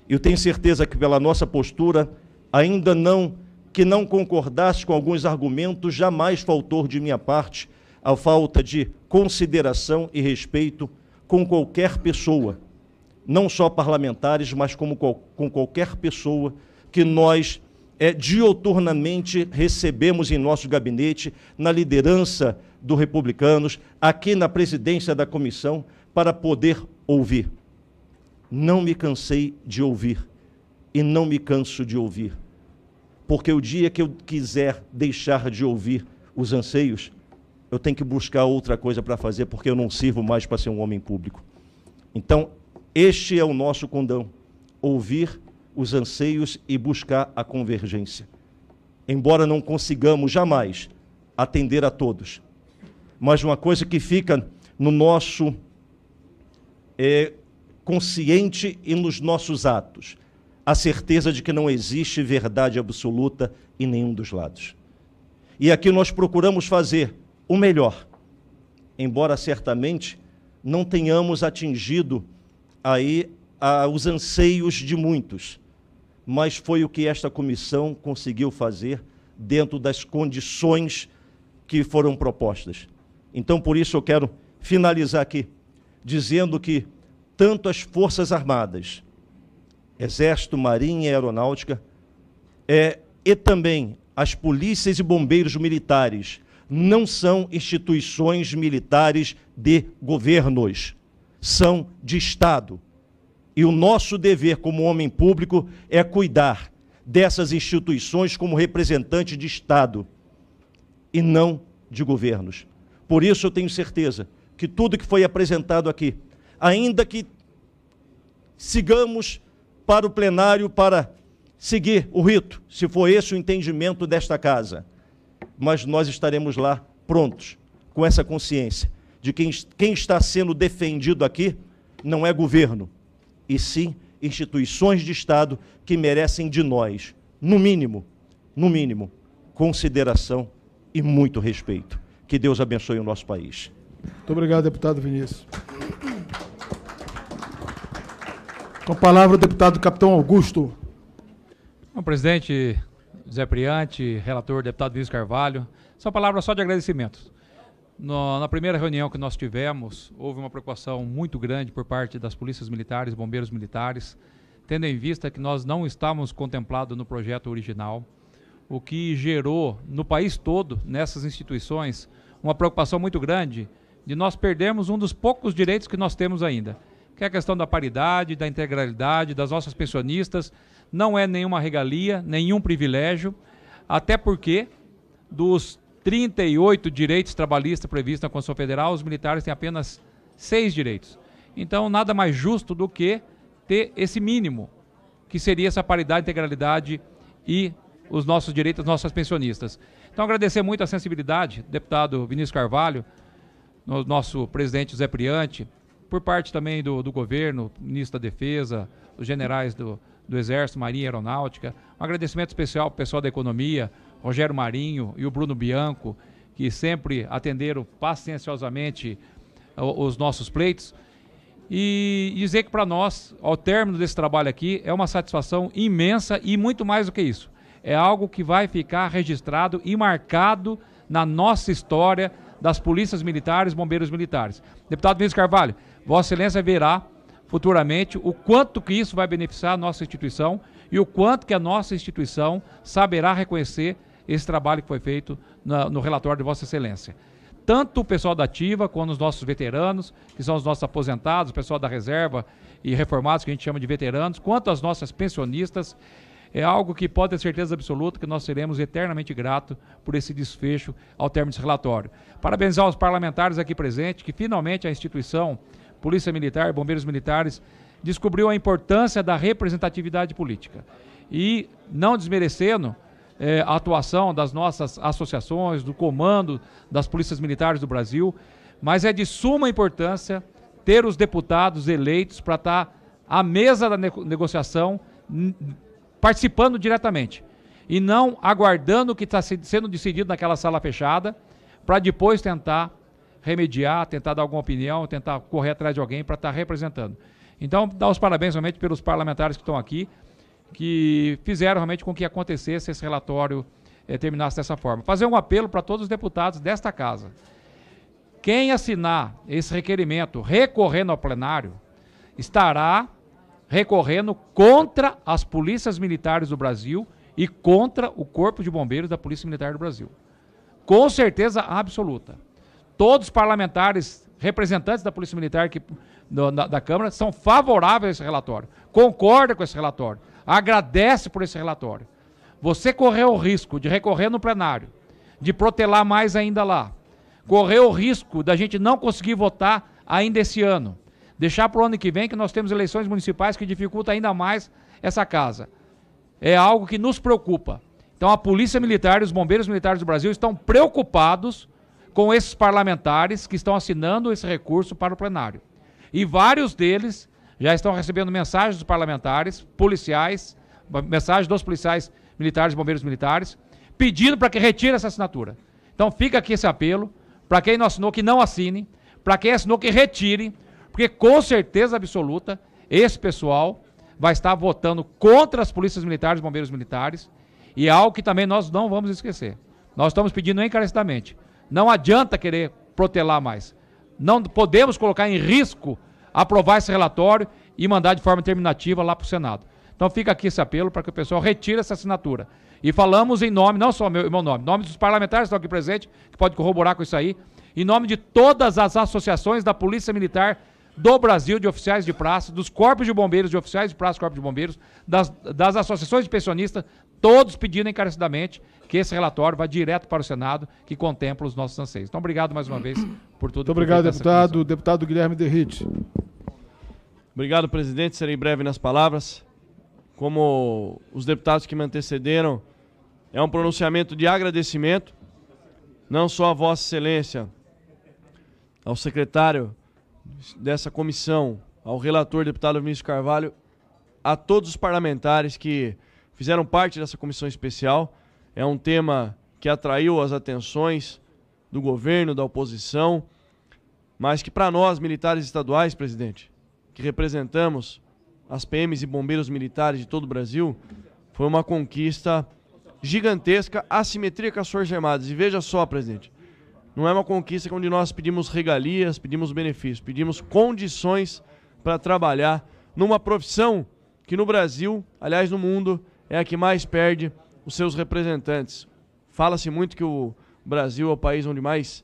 Eu tenho certeza que pela nossa postura, ainda não que não concordasse com alguns argumentos, jamais faltou de minha parte a falta de consideração e respeito com qualquer pessoa, não só parlamentares, mas como, com qualquer pessoa que nós é, dioturnamente recebemos em nosso gabinete, na liderança do Republicanos, aqui na presidência da comissão, para poder ouvir. Não me cansei de ouvir e não me canso de ouvir, porque o dia que eu quiser deixar de ouvir os anseios, eu tenho que buscar outra coisa para fazer, porque eu não sirvo mais para ser um homem público. Então, este é o nosso condão: ouvir os anseios e buscar a convergência. Embora não consigamos jamais atender a todos, mas uma coisa que fica no nosso é, consciente e nos nossos atos, a certeza de que não existe verdade absoluta em nenhum dos lados. E aqui nós procuramos fazer o melhor, embora certamente não tenhamos atingido aí a, ah, os anseios de muitos mas foi o que esta comissão conseguiu fazer dentro das condições que foram propostas. Então, por isso, eu quero finalizar aqui dizendo que tanto as Forças Armadas, Exército, Marinha e Aeronáutica, é, e também as polícias e bombeiros militares não são instituições militares de governos, são de Estado. E o nosso dever como homem público é cuidar dessas instituições como representante de Estado e não de governos. Por isso eu tenho certeza que tudo que foi apresentado aqui, ainda que sigamos para o plenário para seguir o rito, se for esse o entendimento desta casa, mas nós estaremos lá prontos, com essa consciência de que quem está sendo defendido aqui não é governo, e sim instituições de Estado que merecem de nós, no mínimo, no mínimo, consideração e muito respeito. Que Deus abençoe o nosso país. Muito obrigado, deputado Vinícius. Com a palavra o deputado Capitão Augusto. Bom, presidente Zé Priante, relator, deputado Vinícius Carvalho, só palavra só de agradecimento. No, na primeira reunião que nós tivemos, houve uma preocupação muito grande por parte das polícias militares, bombeiros militares, tendo em vista que nós não estávamos contemplados no projeto original, o que gerou no país todo, nessas instituições, uma preocupação muito grande de nós perdermos um dos poucos direitos que nós temos ainda, que é a questão da paridade, da integralidade, das nossas pensionistas. Não é nenhuma regalia, nenhum privilégio, até porque dos 38 direitos trabalhistas previstos na Constituição Federal, os militares têm apenas seis direitos. Então, nada mais justo do que ter esse mínimo, que seria essa paridade, integralidade e os nossos direitos, nossas pensionistas. Então, agradecer muito a sensibilidade, deputado Vinícius Carvalho, nosso presidente Zé Priante, por parte também do, do governo, ministro da Defesa, os generais do, do Exército, Marinha Aeronáutica. Um agradecimento especial ao pessoal da Economia, Rogério Marinho e o Bruno Bianco, que sempre atenderam pacienciosamente os nossos pleitos. E dizer que para nós, ao término desse trabalho aqui, é uma satisfação imensa e muito mais do que isso. É algo que vai ficar registrado e marcado na nossa história das polícias militares, bombeiros militares. Deputado Vinícius Carvalho, Vossa Excelência verá futuramente o quanto que isso vai beneficiar a nossa instituição e o quanto que a nossa instituição saberá reconhecer esse trabalho que foi feito na, no relatório de Vossa Excelência. Tanto o pessoal da Ativa, quanto os nossos veteranos, que são os nossos aposentados, o pessoal da reserva e reformados, que a gente chama de veteranos, quanto as nossas pensionistas, é algo que pode ter certeza absoluta que nós seremos eternamente gratos por esse desfecho ao término desse relatório. Parabenizar os parlamentares aqui presentes, que finalmente a instituição, Polícia Militar e Bombeiros Militares, descobriu a importância da representatividade política. E, não desmerecendo, é, a atuação das nossas associações, do comando das polícias militares do Brasil, mas é de suma importância ter os deputados eleitos para estar tá à mesa da negociação participando diretamente e não aguardando o que está sendo decidido naquela sala fechada para depois tentar remediar, tentar dar alguma opinião, tentar correr atrás de alguém para estar tá representando. Então, dá os parabéns realmente pelos parlamentares que estão aqui que fizeram realmente com que acontecesse esse relatório eh, terminasse dessa forma. Fazer um apelo para todos os deputados desta casa. Quem assinar esse requerimento recorrendo ao plenário estará recorrendo contra as polícias militares do Brasil e contra o Corpo de Bombeiros da Polícia Militar do Brasil. Com certeza absoluta. Todos os parlamentares representantes da Polícia Militar que, da, da Câmara são favoráveis a esse relatório, concordam com esse relatório agradece por esse relatório. Você correu o risco de recorrer no plenário, de protelar mais ainda lá. Correu o risco da gente não conseguir votar ainda esse ano. Deixar para o ano que vem, que nós temos eleições municipais que dificulta ainda mais essa casa. É algo que nos preocupa. Então a Polícia Militar e os Bombeiros Militares do Brasil estão preocupados com esses parlamentares que estão assinando esse recurso para o plenário. E vários deles já estão recebendo mensagens dos parlamentares, policiais, mensagens dos policiais militares, bombeiros militares, pedindo para que retire essa assinatura. Então fica aqui esse apelo. Para quem não assinou, que não assine. Para quem assinou, que retire. Porque com certeza absoluta, esse pessoal vai estar votando contra as polícias militares, bombeiros militares. E é algo que também nós não vamos esquecer. Nós estamos pedindo encarecidamente. Não adianta querer protelar mais. Não podemos colocar em risco aprovar esse relatório e mandar de forma terminativa lá para o Senado. Então fica aqui esse apelo para que o pessoal retire essa assinatura. E falamos em nome, não só meu, meu nome, nome dos parlamentares que estão aqui presentes, que pode corroborar com isso aí, em nome de todas as associações da Polícia Militar do Brasil de oficiais de praça, dos corpos de bombeiros, de oficiais de praça, corpos de bombeiros, das, das associações de pensionistas, todos pedindo encarecidamente que esse relatório vá direto para o Senado, que contempla os nossos anseios. Então, obrigado mais uma vez por tudo. Muito obrigado, deputado. Comissão. Deputado Guilherme Derrite. Obrigado, presidente. Serei breve nas palavras. Como os deputados que me antecederam, é um pronunciamento de agradecimento, não só a Vossa Excelência, ao secretário dessa comissão, ao relator, deputado Vinícius Carvalho, a todos os parlamentares que fizeram parte dessa comissão especial. É um tema que atraiu as atenções do governo, da oposição, mas que para nós, militares estaduais, presidente, que representamos as PMs e bombeiros militares de todo o Brasil, foi uma conquista gigantesca, assimetria com as Forças Armadas. E veja só, presidente, não é uma conquista onde nós pedimos regalias, pedimos benefícios, pedimos condições para trabalhar numa profissão que no Brasil, aliás no mundo, é a que mais perde os seus representantes. Fala-se muito que o Brasil é o país onde mais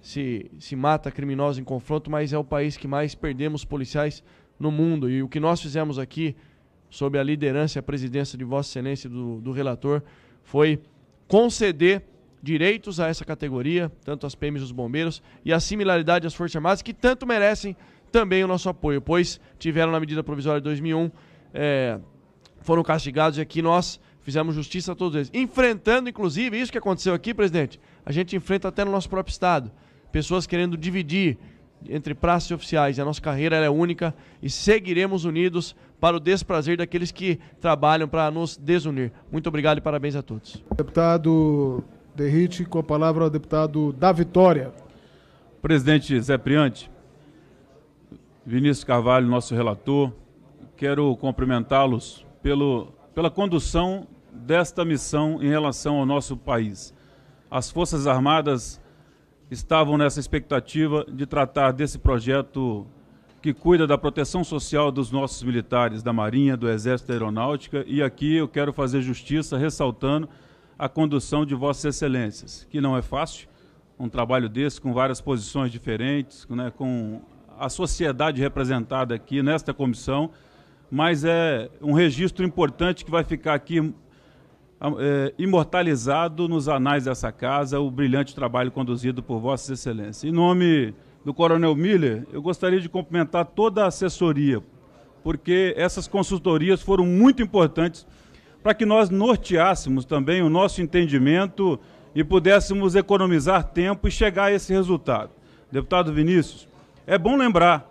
se, se mata criminosos em confronto, mas é o país que mais perdemos policiais no mundo. E o que nós fizemos aqui, sob a liderança e a presidência de Vossa Excelência do, do relator, foi conceder direitos a essa categoria, tanto as PMs os bombeiros, e a similaridade às Forças Armadas, que tanto merecem também o nosso apoio, pois tiveram na medida provisória de 2001 é, foram castigados e aqui nós fizemos justiça a todos eles. Enfrentando, inclusive, isso que aconteceu aqui, presidente, a gente enfrenta até no nosso próprio Estado. Pessoas querendo dividir entre praças e oficiais. A nossa carreira é única e seguiremos unidos para o desprazer daqueles que trabalham para nos desunir. Muito obrigado e parabéns a todos. Deputado Derrite, com a palavra o deputado da Vitória. Presidente Zé Priante, Vinícius Carvalho, nosso relator, quero cumprimentá-los pelo, pela condução desta missão em relação ao nosso país. As Forças Armadas estavam nessa expectativa de tratar desse projeto que cuida da proteção social dos nossos militares, da Marinha, do Exército da Aeronáutica, e aqui eu quero fazer justiça ressaltando a condução de Vossas Excelências, que não é fácil, um trabalho desse com várias posições diferentes, né, com a sociedade representada aqui nesta comissão mas é um registro importante que vai ficar aqui é, imortalizado nos anais dessa casa, o brilhante trabalho conduzido por Vossa Excelência. Em nome do Coronel Miller, eu gostaria de cumprimentar toda a assessoria, porque essas consultorias foram muito importantes para que nós norteássemos também o nosso entendimento e pudéssemos economizar tempo e chegar a esse resultado. Deputado Vinícius, é bom lembrar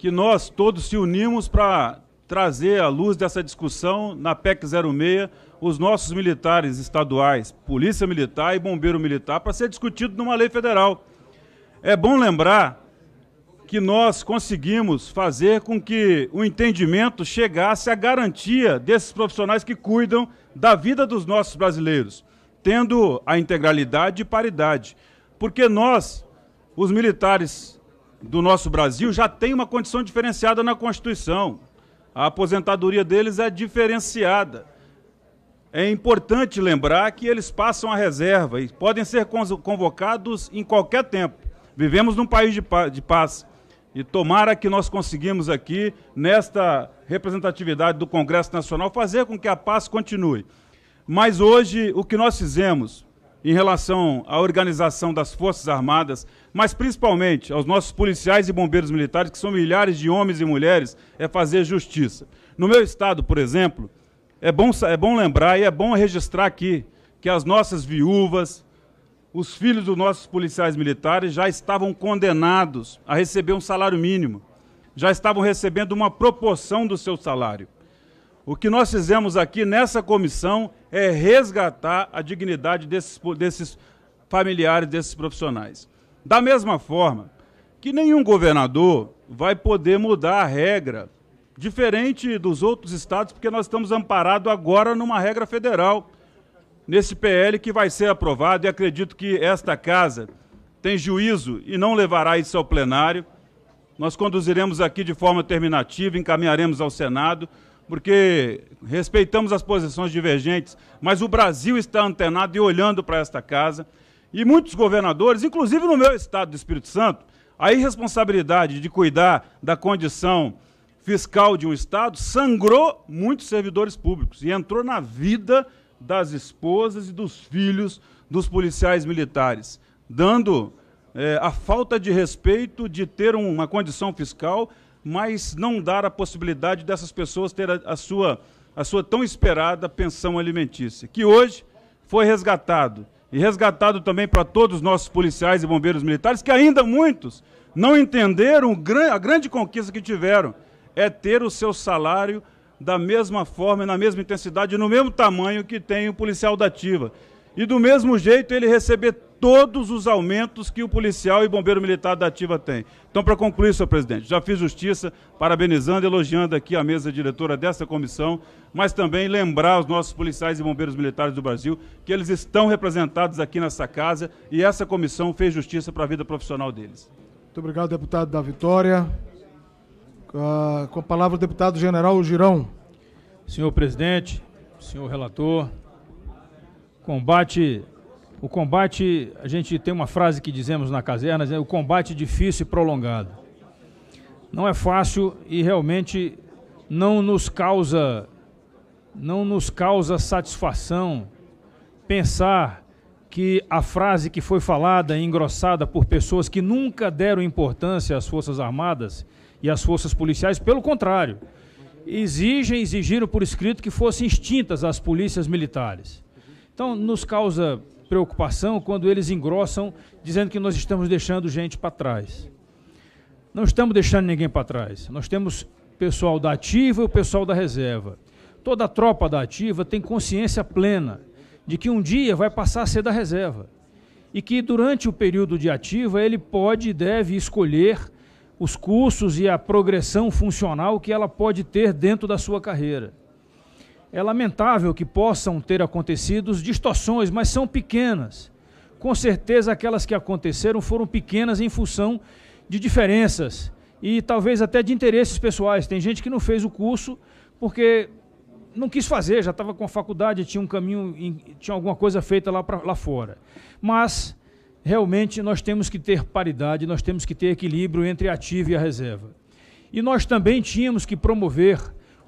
que nós todos se unimos para trazer à luz dessa discussão na PEC 06 os nossos militares estaduais, Polícia Militar e Bombeiro Militar, para ser discutido numa lei federal. É bom lembrar que nós conseguimos fazer com que o entendimento chegasse à garantia desses profissionais que cuidam da vida dos nossos brasileiros, tendo a integralidade e paridade. Porque nós, os militares do nosso Brasil já tem uma condição diferenciada na Constituição. A aposentadoria deles é diferenciada. É importante lembrar que eles passam a reserva e podem ser convocados em qualquer tempo. Vivemos num país de, de paz. E tomara que nós conseguimos aqui, nesta representatividade do Congresso Nacional, fazer com que a paz continue. Mas hoje, o que nós fizemos em relação à organização das Forças Armadas, mas principalmente aos nossos policiais e bombeiros militares, que são milhares de homens e mulheres, é fazer justiça. No meu estado, por exemplo, é bom, é bom lembrar e é bom registrar aqui que as nossas viúvas, os filhos dos nossos policiais militares já estavam condenados a receber um salário mínimo, já estavam recebendo uma proporção do seu salário. O que nós fizemos aqui nessa comissão é resgatar a dignidade desses, desses familiares, desses profissionais. Da mesma forma que nenhum governador vai poder mudar a regra, diferente dos outros estados, porque nós estamos amparados agora numa regra federal, nesse PL que vai ser aprovado, e acredito que esta casa tem juízo e não levará isso ao plenário. Nós conduziremos aqui de forma terminativa, encaminharemos ao Senado porque respeitamos as posições divergentes, mas o Brasil está antenado e olhando para esta casa. E muitos governadores, inclusive no meu estado do Espírito Santo, a irresponsabilidade de cuidar da condição fiscal de um estado sangrou muitos servidores públicos e entrou na vida das esposas e dos filhos dos policiais militares, dando é, a falta de respeito de ter uma condição fiscal mas não dar a possibilidade dessas pessoas ter a, a sua, a sua tão esperada pensão alimentícia, que hoje foi resgatado. E resgatado também para todos os nossos policiais e bombeiros militares, que ainda muitos não entenderam a grande conquista que tiveram, é ter o seu salário da mesma forma, na mesma intensidade, no mesmo tamanho que tem o policial da ativa. E do mesmo jeito ele receber todos os aumentos que o policial e bombeiro militar da ativa tem. Então, para concluir, senhor presidente, já fiz justiça, parabenizando, elogiando aqui a mesa diretora dessa comissão, mas também lembrar os nossos policiais e bombeiros militares do Brasil que eles estão representados aqui nessa casa e essa comissão fez justiça para a vida profissional deles. Muito obrigado, deputado da Vitória. Ah, com a palavra o deputado general Girão. Senhor presidente, senhor relator, combate o combate, a gente tem uma frase que dizemos na caserna, é o combate difícil e prolongado. Não é fácil e realmente não nos causa não nos causa satisfação pensar que a frase que foi falada e engrossada por pessoas que nunca deram importância às Forças Armadas e às Forças Policiais, pelo contrário, exigem, exigiram por escrito que fossem extintas as polícias militares. Então, nos causa preocupação quando eles engrossam dizendo que nós estamos deixando gente para trás. Não estamos deixando ninguém para trás. Nós temos pessoal da ativa e o pessoal da reserva. Toda a tropa da ativa tem consciência plena de que um dia vai passar a ser da reserva e que durante o período de ativa ele pode e deve escolher os cursos e a progressão funcional que ela pode ter dentro da sua carreira. É lamentável que possam ter acontecido distorções, mas são pequenas. Com certeza, aquelas que aconteceram foram pequenas em função de diferenças e talvez até de interesses pessoais. Tem gente que não fez o curso porque não quis fazer, já estava com a faculdade, tinha um caminho, tinha alguma coisa feita lá, pra, lá fora. Mas, realmente, nós temos que ter paridade, nós temos que ter equilíbrio entre a ativa e a reserva. E nós também tínhamos que promover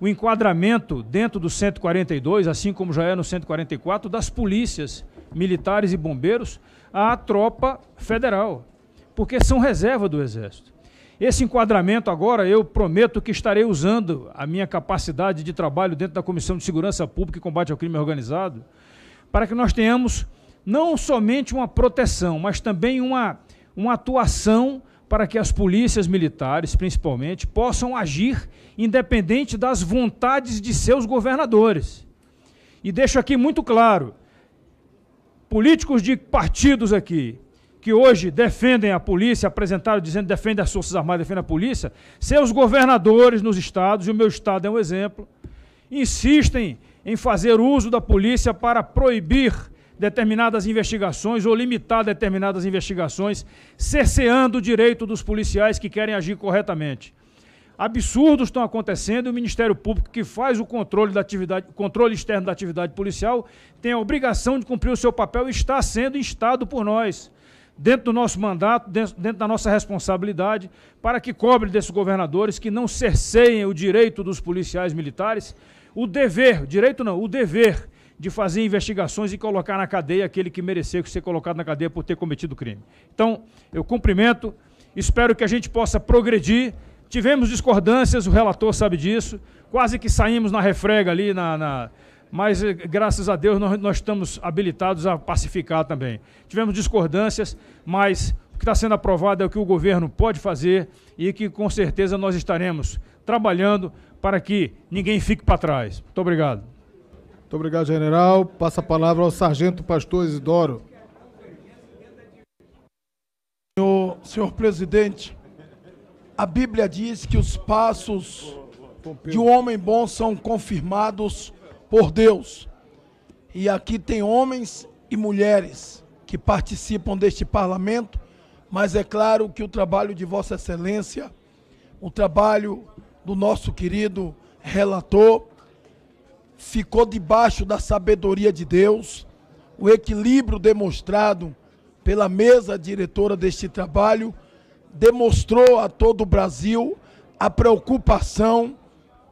o enquadramento dentro do 142, assim como já é no 144, das polícias militares e bombeiros à tropa federal, porque são reserva do Exército. Esse enquadramento agora eu prometo que estarei usando a minha capacidade de trabalho dentro da Comissão de Segurança Pública e Combate ao Crime Organizado para que nós tenhamos não somente uma proteção, mas também uma, uma atuação para que as polícias militares, principalmente, possam agir independente das vontades de seus governadores. E deixo aqui muito claro: políticos de partidos aqui, que hoje defendem a polícia, apresentaram dizendo defendem as Forças Armadas, defendem a polícia, seus governadores nos estados, e o meu estado é um exemplo, insistem em fazer uso da polícia para proibir determinadas investigações ou limitar determinadas investigações, cerceando o direito dos policiais que querem agir corretamente. Absurdos estão acontecendo e o Ministério Público, que faz o controle, da atividade, controle externo da atividade policial, tem a obrigação de cumprir o seu papel e está sendo instado por nós dentro do nosso mandato, dentro, dentro, da nossa responsabilidade, para que cobre desses governadores que não cerceiem o direito dos policiais militares, o dever, direito não, o dever de fazer investigações e colocar na cadeia aquele que mereceu ser colocado na cadeia por ter cometido crime. Então, eu cumprimento, espero que a gente possa progredir. Tivemos discordâncias, o relator sabe disso, quase que saímos na refrega ali, na, na mas eh, graças a Deus nós, nós estamos habilitados a pacificar também. Tivemos discordâncias, mas o que está sendo aprovado é o que o governo pode fazer e que com certeza nós estaremos trabalhando para que ninguém fique para trás. Muito obrigado. Muito obrigado, general. Passa a palavra ao sargento pastor Isidoro. Senhor, senhor presidente, a Bíblia diz que os passos de um homem bom são confirmados por Deus. E aqui tem homens e mulheres que participam deste parlamento, mas é claro que o trabalho de Vossa Excelência, o trabalho do nosso querido relator, ficou debaixo da sabedoria de Deus, o equilíbrio demonstrado pela mesa diretora deste trabalho demonstrou a todo o Brasil a preocupação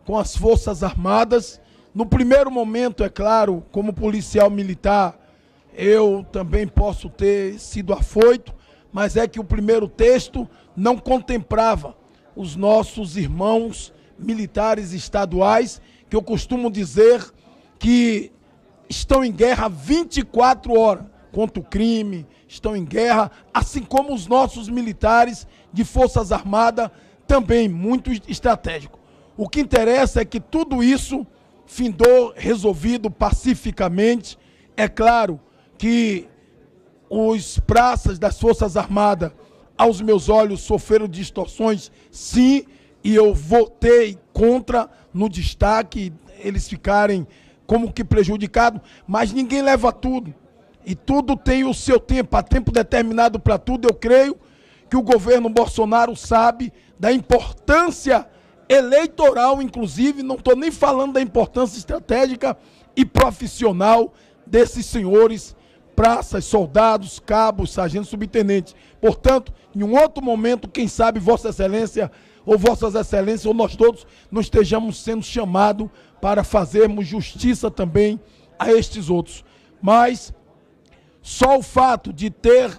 com as Forças Armadas. No primeiro momento, é claro, como policial militar, eu também posso ter sido afoito, mas é que o primeiro texto não contemplava os nossos irmãos militares estaduais que eu costumo dizer que estão em guerra 24 horas contra o crime, estão em guerra, assim como os nossos militares de Forças Armadas, também muito estratégico. O que interessa é que tudo isso findou resolvido pacificamente. É claro que os praças das Forças Armadas, aos meus olhos, sofreram distorções, sim, e eu votei contra no destaque, eles ficarem como que prejudicados, mas ninguém leva tudo. E tudo tem o seu tempo, há tempo determinado para tudo. Eu creio que o governo Bolsonaro sabe da importância eleitoral, inclusive, não estou nem falando da importância estratégica e profissional desses senhores, praças, soldados, cabos, sargentos, subtenentes. Portanto, em um outro momento, quem sabe, Vossa Excelência ou Vossas Excelências, ou nós todos, não estejamos sendo chamados para fazermos justiça também a estes outros. Mas só o fato de ter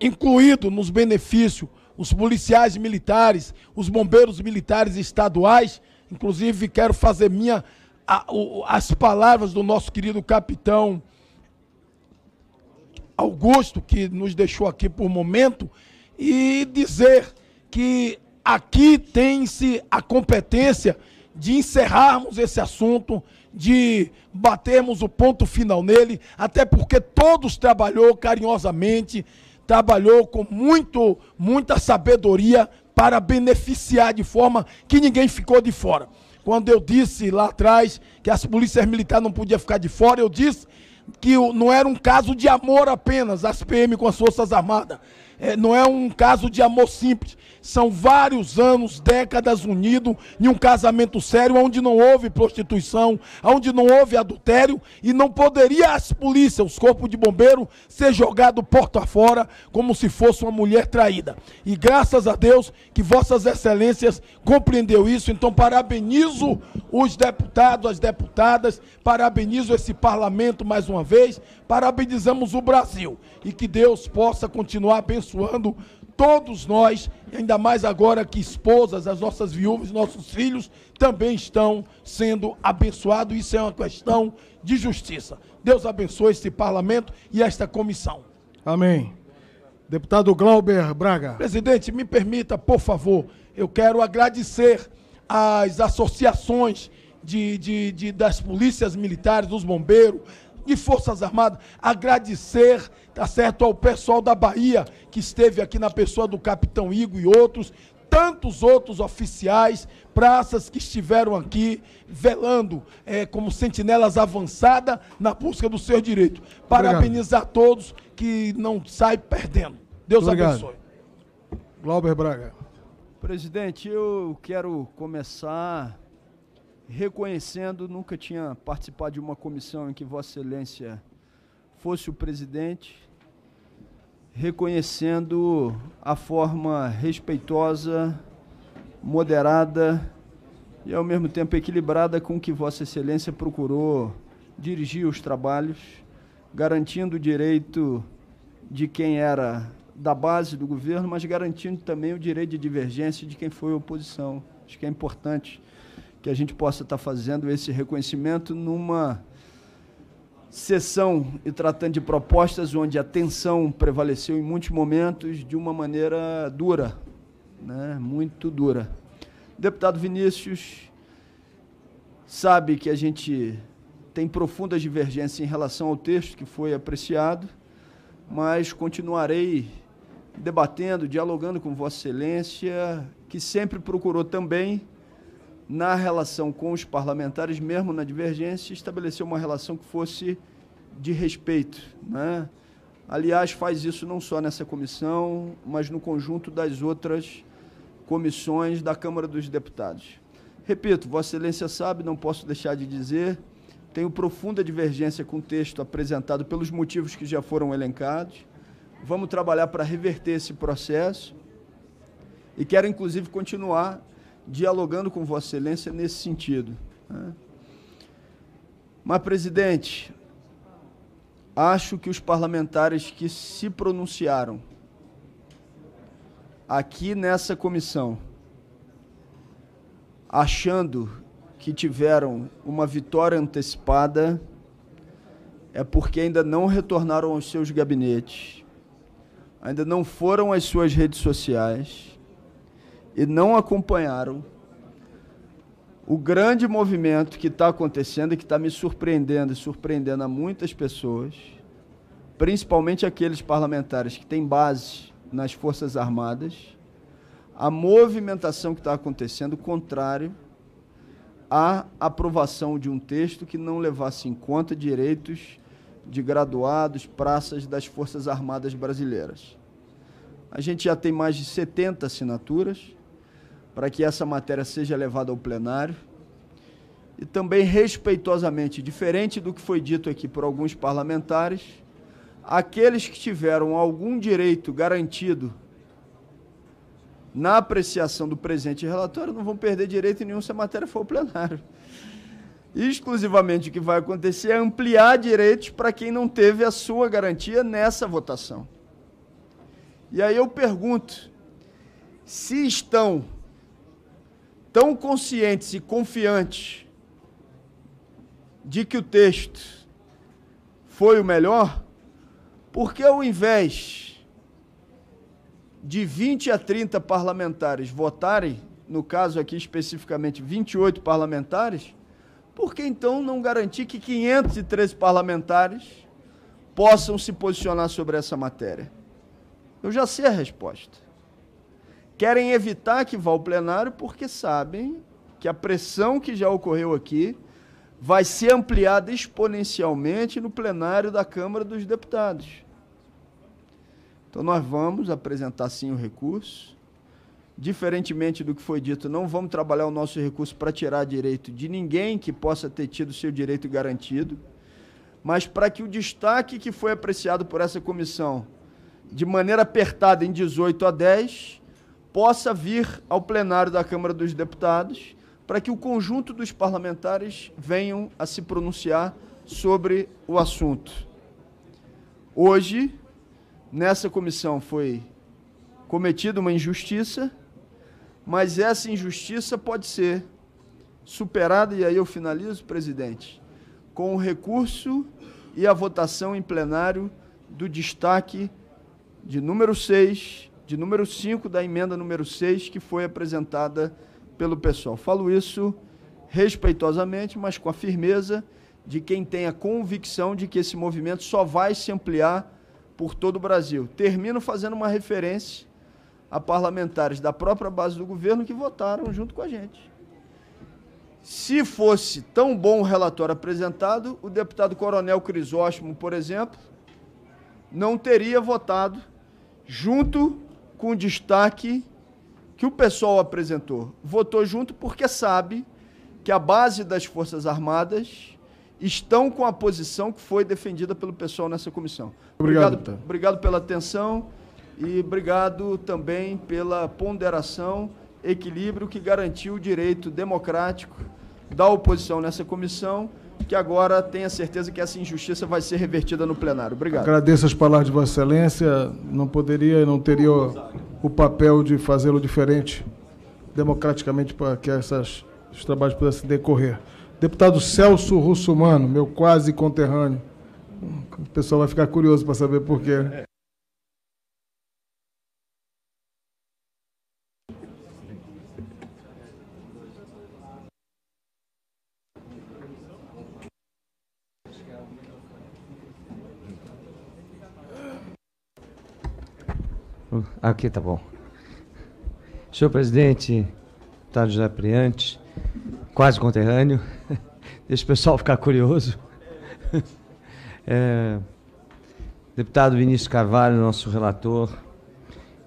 incluído nos benefícios os policiais militares, os bombeiros militares estaduais, inclusive quero fazer minha a, o, as palavras do nosso querido capitão Augusto, que nos deixou aqui por um momento, e dizer que aqui tem-se a competência de encerrarmos esse assunto, de batermos o ponto final nele, até porque todos trabalhou carinhosamente, trabalhou com muito, muita sabedoria para beneficiar de forma que ninguém ficou de fora. Quando eu disse lá atrás que as polícias militares não podiam ficar de fora, eu disse que não era um caso de amor apenas, as PM com as Forças Armadas é, não é um caso de amor simples. São vários anos, décadas unidos em um casamento sério, onde não houve prostituição, onde não houve adultério, e não poderia as polícias, os corpos de bombeiro, ser jogado porta fora como se fosse uma mulher traída. E graças a Deus que Vossas Excelências compreendeu isso. Então, parabenizo os deputados, as deputadas, parabenizo esse parlamento mais uma vez, parabenizamos o Brasil e que Deus possa continuar abençoando abençoando todos nós, ainda mais agora que esposas, as nossas viúvas, nossos filhos também estão sendo abençoados. Isso é uma questão de justiça. Deus abençoe este parlamento e esta comissão. Amém. Deputado Glauber Braga. Presidente, me permita, por favor, eu quero agradecer às associações de, de, de das polícias militares, dos bombeiros, de Forças Armadas, agradecer tá certo? Ao pessoal da Bahia, que esteve aqui na pessoa do capitão Igo e outros, tantos outros oficiais, praças que estiveram aqui velando é, como sentinelas avançada na busca do seu direito. Parabenizar a todos que não sai perdendo. Deus abençoe. Glauber Braga. Presidente, eu quero começar reconhecendo, nunca tinha participado de uma comissão em que Vossa Excelência fosse o presidente, reconhecendo a forma respeitosa, moderada e ao mesmo tempo equilibrada com que Vossa Excelência procurou dirigir os trabalhos, garantindo o direito de quem era da base do governo, mas garantindo também o direito de divergência de quem foi oposição. Acho que é importante que a gente possa estar fazendo esse reconhecimento numa sessão e tratando de propostas onde a tensão prevaleceu em muitos momentos de uma maneira dura, né? muito dura. deputado Vinícius sabe que a gente tem profundas divergências em relação ao texto que foi apreciado, mas continuarei debatendo, dialogando com Vossa Excelência, que sempre procurou também na relação com os parlamentares, mesmo na divergência, estabeleceu uma relação que fosse de respeito. Né? Aliás, faz isso não só nessa comissão, mas no conjunto das outras comissões da Câmara dos Deputados. Repito, Vossa Excelência sabe, não posso deixar de dizer, tenho profunda divergência com o texto apresentado pelos motivos que já foram elencados. Vamos trabalhar para reverter esse processo e quero, inclusive, continuar dialogando com Vossa Excelência nesse sentido. Né? Mas, presidente, acho que os parlamentares que se pronunciaram aqui nessa comissão, achando que tiveram uma vitória antecipada, é porque ainda não retornaram aos seus gabinetes, ainda não foram às suas redes sociais e não acompanharam o grande movimento que está acontecendo e que está me surpreendendo e surpreendendo a muitas pessoas, principalmente aqueles parlamentares que têm base nas Forças Armadas, a movimentação que está acontecendo contrário à aprovação de um texto que não levasse em conta direitos de graduados, praças das Forças Armadas Brasileiras. A gente já tem mais de 70 assinaturas para que essa matéria seja levada ao plenário. E também respeitosamente, diferente do que foi dito aqui por alguns parlamentares, aqueles que tiveram algum direito garantido na apreciação do presente relatório não vão perder direito nenhum se a matéria for ao plenário. Exclusivamente o que vai acontecer é ampliar direitos para quem não teve a sua garantia nessa votação. E aí eu pergunto: se estão tão conscientes e confiantes de que o texto foi o melhor, porque ao invés de 20 a 30 parlamentares votarem, no caso aqui especificamente 28 parlamentares, por que então não garantir que 513 parlamentares possam se posicionar sobre essa matéria? Eu já sei a resposta querem evitar que vá ao plenário porque sabem que a pressão que já ocorreu aqui vai ser ampliada exponencialmente no plenário da Câmara dos Deputados. Então nós vamos apresentar sim o recurso. Diferentemente do que foi dito, não vamos trabalhar o nosso recurso para tirar direito de ninguém que possa ter tido seu direito garantido, mas para que o destaque que foi apreciado por essa comissão de maneira apertada em 18 a 10 possa vir ao plenário da Câmara dos Deputados para que o conjunto dos parlamentares venham a se pronunciar sobre o assunto. Hoje, nessa comissão foi cometida uma injustiça, mas essa injustiça pode ser superada, e aí eu finalizo, presidente, com o recurso e a votação em plenário do destaque de número 6 de número 5 da emenda número 6 que foi apresentada pelo pessoal. Falo isso respeitosamente, mas com a firmeza de quem tem a convicção de que esse movimento só vai se ampliar por todo o Brasil. Termino fazendo uma referência a parlamentares da própria base do governo que votaram junto com a gente. Se fosse tão bom o relatório apresentado, o deputado Coronel Crisóstomo, por exemplo, não teria votado junto com o destaque que o pessoal apresentou. Votou junto porque sabe que a base das Forças Armadas estão com a posição que foi defendida pelo pessoal nessa comissão. Obrigado, obrigado, obrigado pela atenção e obrigado também pela ponderação, equilíbrio que garantiu o direito democrático da oposição nessa comissão que agora tenha certeza que essa injustiça vai ser revertida no plenário. Obrigado. Agradeço as palavras de Vossa Excelência. Não poderia e não teria o papel de fazê-lo diferente democraticamente para que essas, trabalhos pudessem decorrer. Deputado Celso Russumano, meu quase conterrâneo. O pessoal vai ficar curioso para saber por quê. Ah, aqui tá bom. Senhor presidente, deputado José Priante, quase conterrâneo, *laughs* deixa o pessoal ficar curioso. *laughs* É, deputado Vinícius Carvalho, nosso relator,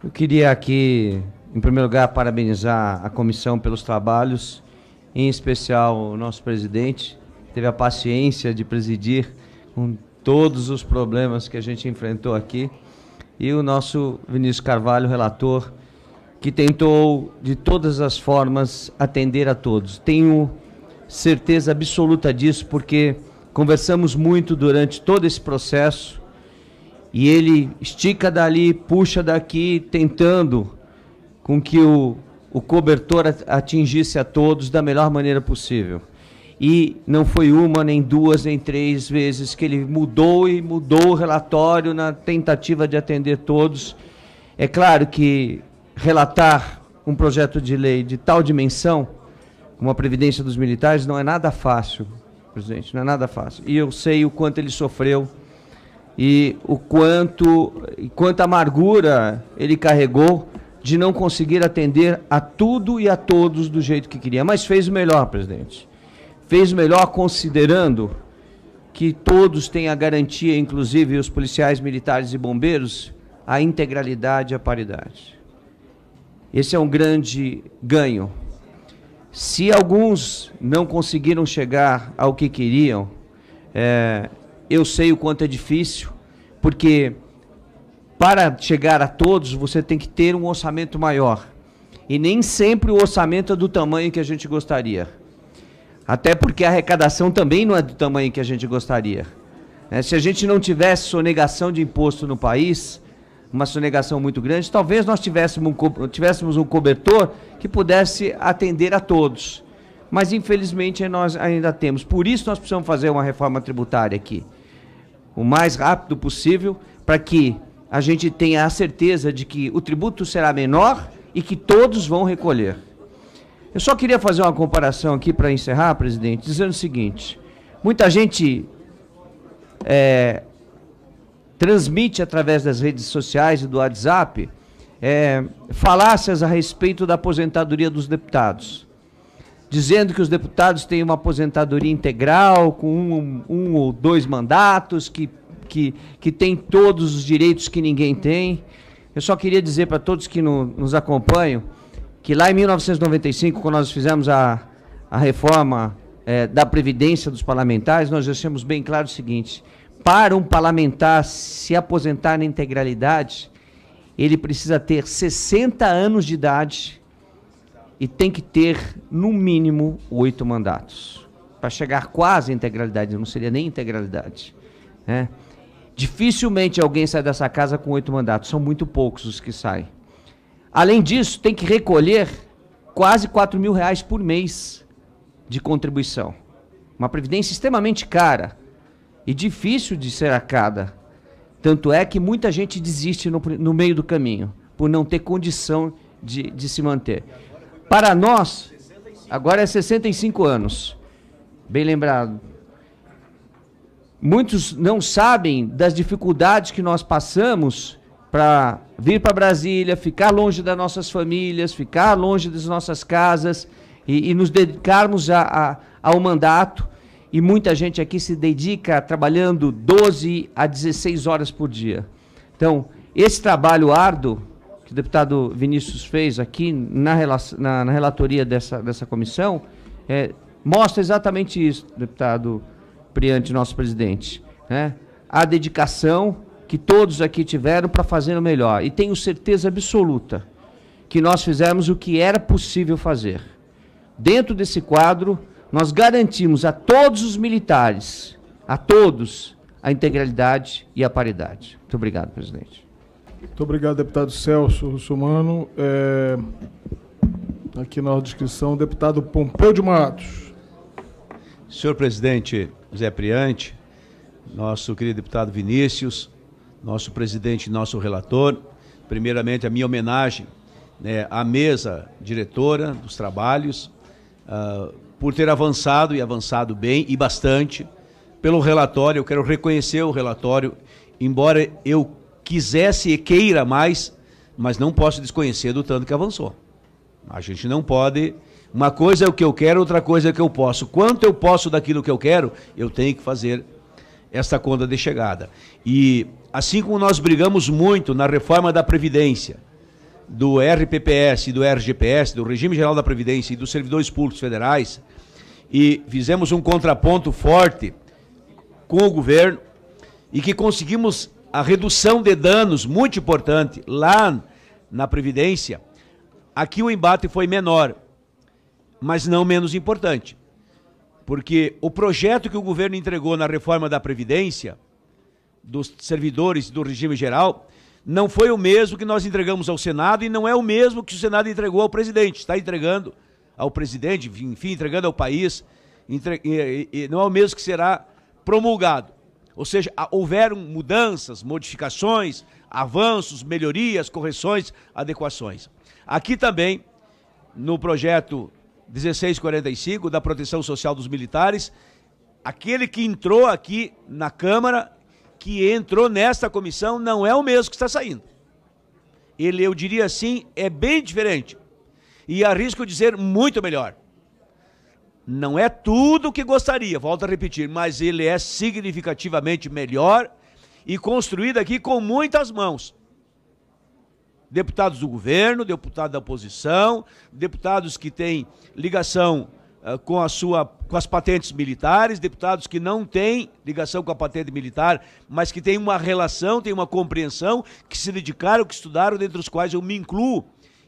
eu queria aqui, em primeiro lugar, parabenizar a comissão pelos trabalhos, em especial o nosso presidente, teve a paciência de presidir com todos os problemas que a gente enfrentou aqui e o nosso Vinícius Carvalho, relator, que tentou de todas as formas atender a todos. Tenho certeza absoluta disso, porque conversamos muito durante todo esse processo e ele estica dali, puxa daqui, tentando com que o, o cobertor atingisse a todos da melhor maneira possível. E não foi uma, nem duas, nem três vezes que ele mudou e mudou o relatório na tentativa de atender todos. É claro que relatar um projeto de lei de tal dimensão, como a previdência dos militares, não é nada fácil, presidente, não é nada fácil. E eu sei o quanto ele sofreu e o quanto, e quanta amargura ele carregou de não conseguir atender a tudo e a todos do jeito que queria. Mas fez o melhor, presidente fez o melhor considerando que todos têm a garantia, inclusive os policiais militares e bombeiros, a integralidade e a paridade. Esse é um grande ganho. Se alguns não conseguiram chegar ao que queriam, é, eu sei o quanto é difícil, porque para chegar a todos você tem que ter um orçamento maior. E nem sempre o orçamento é do tamanho que a gente gostaria. Até porque a arrecadação também não é do tamanho que a gente gostaria. É, se a gente não tivesse sonegação de imposto no país, uma sonegação muito grande, talvez nós tivéssemos um, tivéssemos um cobertor que pudesse atender a todos. Mas infelizmente nós ainda temos. Por isso nós precisamos fazer uma reforma tributária aqui. O mais rápido possível, para que a gente tenha a certeza de que o tributo será menor e que todos vão recolher. Eu só queria fazer uma comparação aqui para encerrar, presidente, dizendo o seguinte: muita gente é, transmite através das redes sociais e do WhatsApp é, falácias a respeito da aposentadoria dos deputados, dizendo que os deputados têm uma aposentadoria integral com um, um ou dois mandatos, que, que, que tem todos os direitos que ninguém tem. Eu só queria dizer para todos que no, nos acompanham que lá em 1995, quando nós fizemos a, a reforma é, da Previdência dos parlamentares, nós deixamos bem claro o seguinte: para um parlamentar se aposentar na integralidade, ele precisa ter 60 anos de idade e tem que ter, no mínimo, oito mandatos. Para chegar quase à integralidade, não seria nem integralidade. Né? Dificilmente alguém sai dessa casa com oito mandatos, são muito poucos os que saem. Além disso, tem que recolher quase 4 mil reais por mês de contribuição. Uma previdência extremamente cara e difícil de ser arcada. Tanto é que muita gente desiste no, no meio do caminho, por não ter condição de, de se manter. Para nós, agora é 65 anos. Bem lembrado. Muitos não sabem das dificuldades que nós passamos para vir para Brasília, ficar longe das nossas famílias, ficar longe das nossas casas e, e nos dedicarmos a, a, ao mandato. E muita gente aqui se dedica trabalhando 12 a 16 horas por dia. Então, esse trabalho árduo que o deputado Vinícius fez aqui na, na, na relatoria dessa, dessa comissão é, mostra exatamente isso, deputado Priante, nosso presidente. Né? A dedicação que todos aqui tiveram para fazer o melhor. E tenho certeza absoluta que nós fizemos o que era possível fazer. Dentro desse quadro, nós garantimos a todos os militares, a todos, a integralidade e a paridade. Muito obrigado, presidente. Muito obrigado, deputado Celso Russomano. É... Aqui na descrição, deputado Pompeu de Matos. Senhor presidente Zé Priante, nosso querido deputado Vinícius, nosso presidente, nosso relator. Primeiramente, a minha homenagem né, à mesa diretora dos trabalhos, uh, por ter avançado e avançado bem e bastante. Pelo relatório, eu quero reconhecer o relatório, embora eu quisesse e queira mais, mas não posso desconhecer do tanto que avançou. A gente não pode. Uma coisa é o que eu quero, outra coisa é o que eu posso. Quanto eu posso daquilo que eu quero, eu tenho que fazer esta conta de chegada. E assim como nós brigamos muito na reforma da Previdência, do RPPS e do RGPS, do Regime Geral da Previdência e dos servidores públicos federais, e fizemos um contraponto forte com o governo e que conseguimos a redução de danos muito importante lá na Previdência, aqui o embate foi menor, mas não menos importante porque o projeto que o governo entregou na reforma da Previdência, dos servidores do regime geral, não foi o mesmo que nós entregamos ao Senado e não é o mesmo que o Senado entregou ao presidente. Está entregando ao presidente, enfim, entregando ao país, entre, e, e, não é o mesmo que será promulgado. Ou seja, houveram mudanças, modificações, avanços, melhorias, correções, adequações. Aqui também, no projeto 1645 da Proteção Social dos Militares, aquele que entrou aqui na Câmara, que entrou nesta comissão, não é o mesmo que está saindo. Ele, eu diria assim, é bem diferente. E arrisco dizer muito melhor. Não é tudo o que gostaria, volto a repetir, mas ele é significativamente melhor e construído aqui com muitas mãos deputados do governo, deputados da oposição, deputados que têm ligação uh, com, a sua, com as patentes militares, deputados que não têm ligação com a patente militar, mas que têm uma relação, têm uma compreensão, que se dedicaram, que estudaram, dentre os quais eu me incluo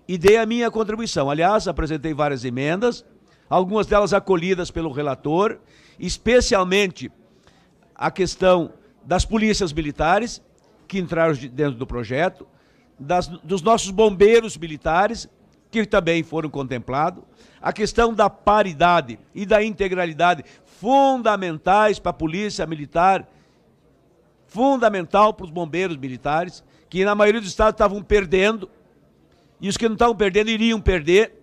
e dei a minha contribuição. Aliás, apresentei várias emendas, algumas delas acolhidas pelo relator, especialmente a questão das polícias militares, que entraram dentro do projeto, das, dos nossos bombeiros militares, que também foram contemplados, a questão da paridade e da integralidade, fundamentais para a polícia militar, fundamental para os bombeiros militares, que na maioria dos estados estavam perdendo, e os que não estavam perdendo iriam perder,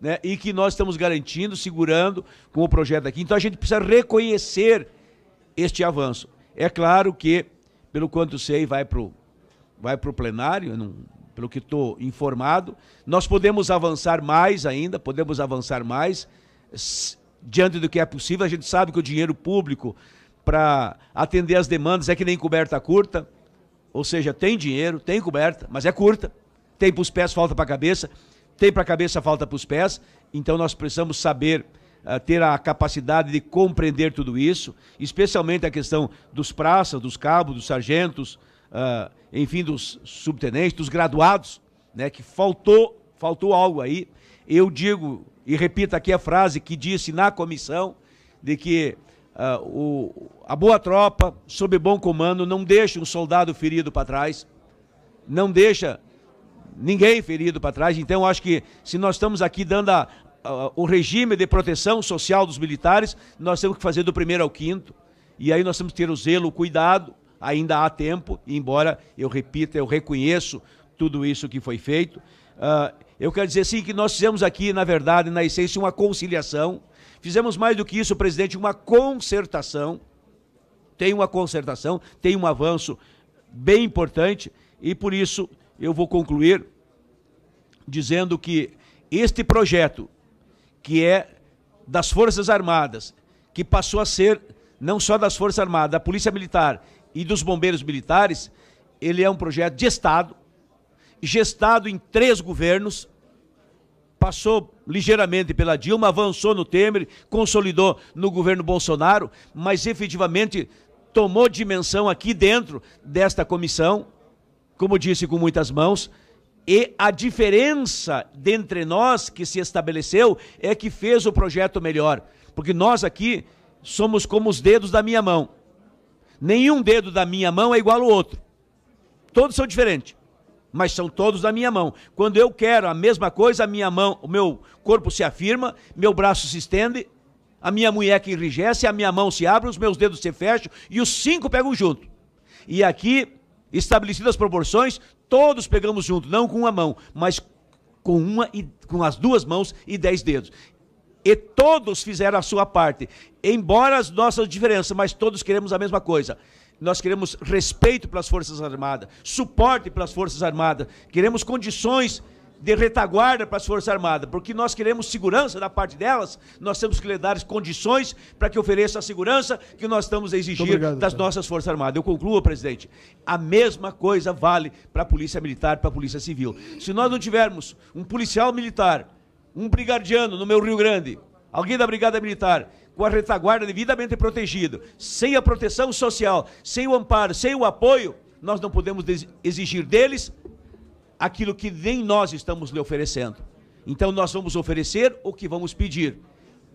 né? e que nós estamos garantindo, segurando com o projeto aqui. Então a gente precisa reconhecer este avanço. É claro que, pelo quanto sei, vai para o vai para o plenário, não, pelo que estou informado. Nós podemos avançar mais ainda, podemos avançar mais diante do que é possível. A gente sabe que o dinheiro público para atender as demandas é que nem coberta curta, ou seja, tem dinheiro, tem coberta, mas é curta. Tem para os pés, falta para a cabeça, tem para a cabeça, falta para os pés. Então nós precisamos saber ah, ter a capacidade de compreender tudo isso, especialmente a questão dos praças, dos cabos, dos sargentos, uh, enfim, dos subtenentes, dos graduados, né, que faltou, faltou algo aí. Eu digo e repito aqui a frase que disse na comissão de que uh, o, a boa tropa, sob bom comando, não deixa um soldado ferido para trás, não deixa ninguém ferido para trás. Então, acho que se nós estamos aqui dando a, a, o regime de proteção social dos militares, nós temos que fazer do primeiro ao quinto. E aí nós temos que ter o zelo, o cuidado, ainda há tempo, embora eu repita, eu reconheço tudo isso que foi feito. Uh, eu quero dizer sim que nós fizemos aqui, na verdade, na essência, uma conciliação. Fizemos mais do que isso, presidente, uma concertação. Tem uma concertação, tem um avanço bem importante e por isso eu vou concluir dizendo que este projeto, que é das Forças Armadas, que passou a ser não só das Forças Armadas, da Polícia Militar e dos bombeiros militares, ele é um projeto de Estado, gestado em três governos, passou ligeiramente pela Dilma, avançou no Temer, consolidou no governo Bolsonaro, mas efetivamente tomou dimensão aqui dentro desta comissão, como disse com muitas mãos, e a diferença dentre nós que se estabeleceu é que fez o projeto melhor, porque nós aqui somos como os dedos da minha mão. Nenhum dedo da minha mão é igual ao outro. Todos são diferentes, mas são todos da minha mão. Quando eu quero a mesma coisa, a minha mão, o meu corpo se afirma, meu braço se estende, a minha muñeca enrijece, a minha mão se abre, os meus dedos se fecham e os cinco pegam junto. E aqui, estabelecidas as proporções, todos pegamos junto, não com uma mão, mas com uma e com as duas mãos e dez dedos. E todos fizeram a sua parte, embora as nossas diferenças, mas todos queremos a mesma coisa. Nós queremos respeito pelas Forças Armadas, suporte pelas Forças Armadas, queremos condições de retaguarda para as Forças Armadas, porque nós queremos segurança da parte delas, nós temos que lhe dar as condições para que ofereça a segurança que nós estamos a exigir obrigado, das cara. nossas Forças Armadas. Eu concluo, presidente. A mesma coisa vale para a Polícia Militar, para a Polícia Civil. Se nós não tivermos um policial militar um brigadiano no meu Rio Grande, alguém da Brigada Militar, com a retaguarda devidamente protegido, sem a proteção social, sem o amparo, sem o apoio, nós não podemos exigir deles aquilo que nem nós estamos lhe oferecendo. Então nós vamos oferecer o que vamos pedir.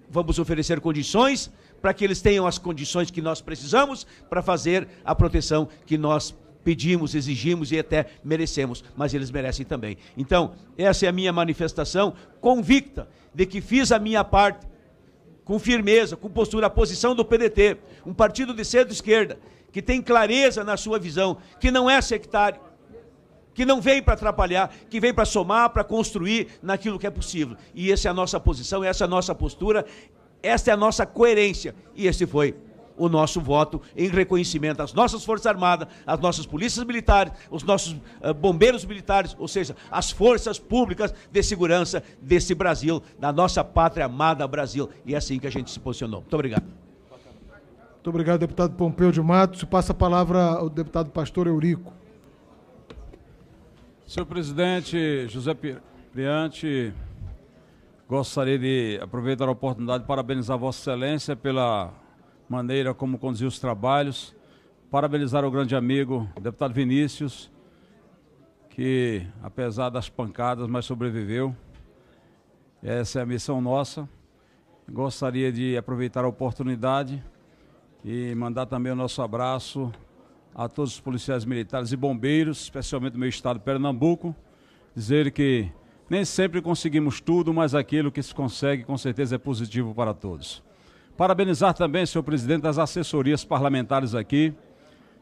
Vamos oferecer condições para que eles tenham as condições que nós precisamos para fazer a proteção que nós precisamos pedimos, exigimos e até merecemos, mas eles merecem também. Então, essa é a minha manifestação convicta de que fiz a minha parte com firmeza, com postura, a posição do PDT, um partido de centro-esquerda que tem clareza na sua visão, que não é sectário, que não vem para atrapalhar, que vem para somar, para construir naquilo que é possível. E essa é a nossa posição, essa é a nossa postura, essa é a nossa coerência. E esse foi o nosso voto em reconhecimento às nossas Forças Armadas, às nossas polícias militares, os nossos eh, bombeiros militares, ou seja, as forças públicas de segurança desse Brasil, da nossa pátria amada Brasil. E é assim que a gente se posicionou. Muito obrigado. Muito obrigado, deputado Pompeu de Matos. Passa a palavra ao deputado Pastor Eurico. Senhor presidente José Priante, gostaria de aproveitar a oportunidade de parabenizar Vossa Excelência pela maneira como conduziu os trabalhos. Parabenizar o grande amigo, deputado Vinícius, que apesar das pancadas, mas sobreviveu. Essa é a missão nossa. Gostaria de aproveitar a oportunidade e mandar também o nosso abraço a todos os policiais militares e bombeiros, especialmente do meu estado, Pernambuco, dizer que nem sempre conseguimos tudo, mas aquilo que se consegue com certeza é positivo para todos. Parabenizar também, senhor presidente, das assessorias parlamentares aqui,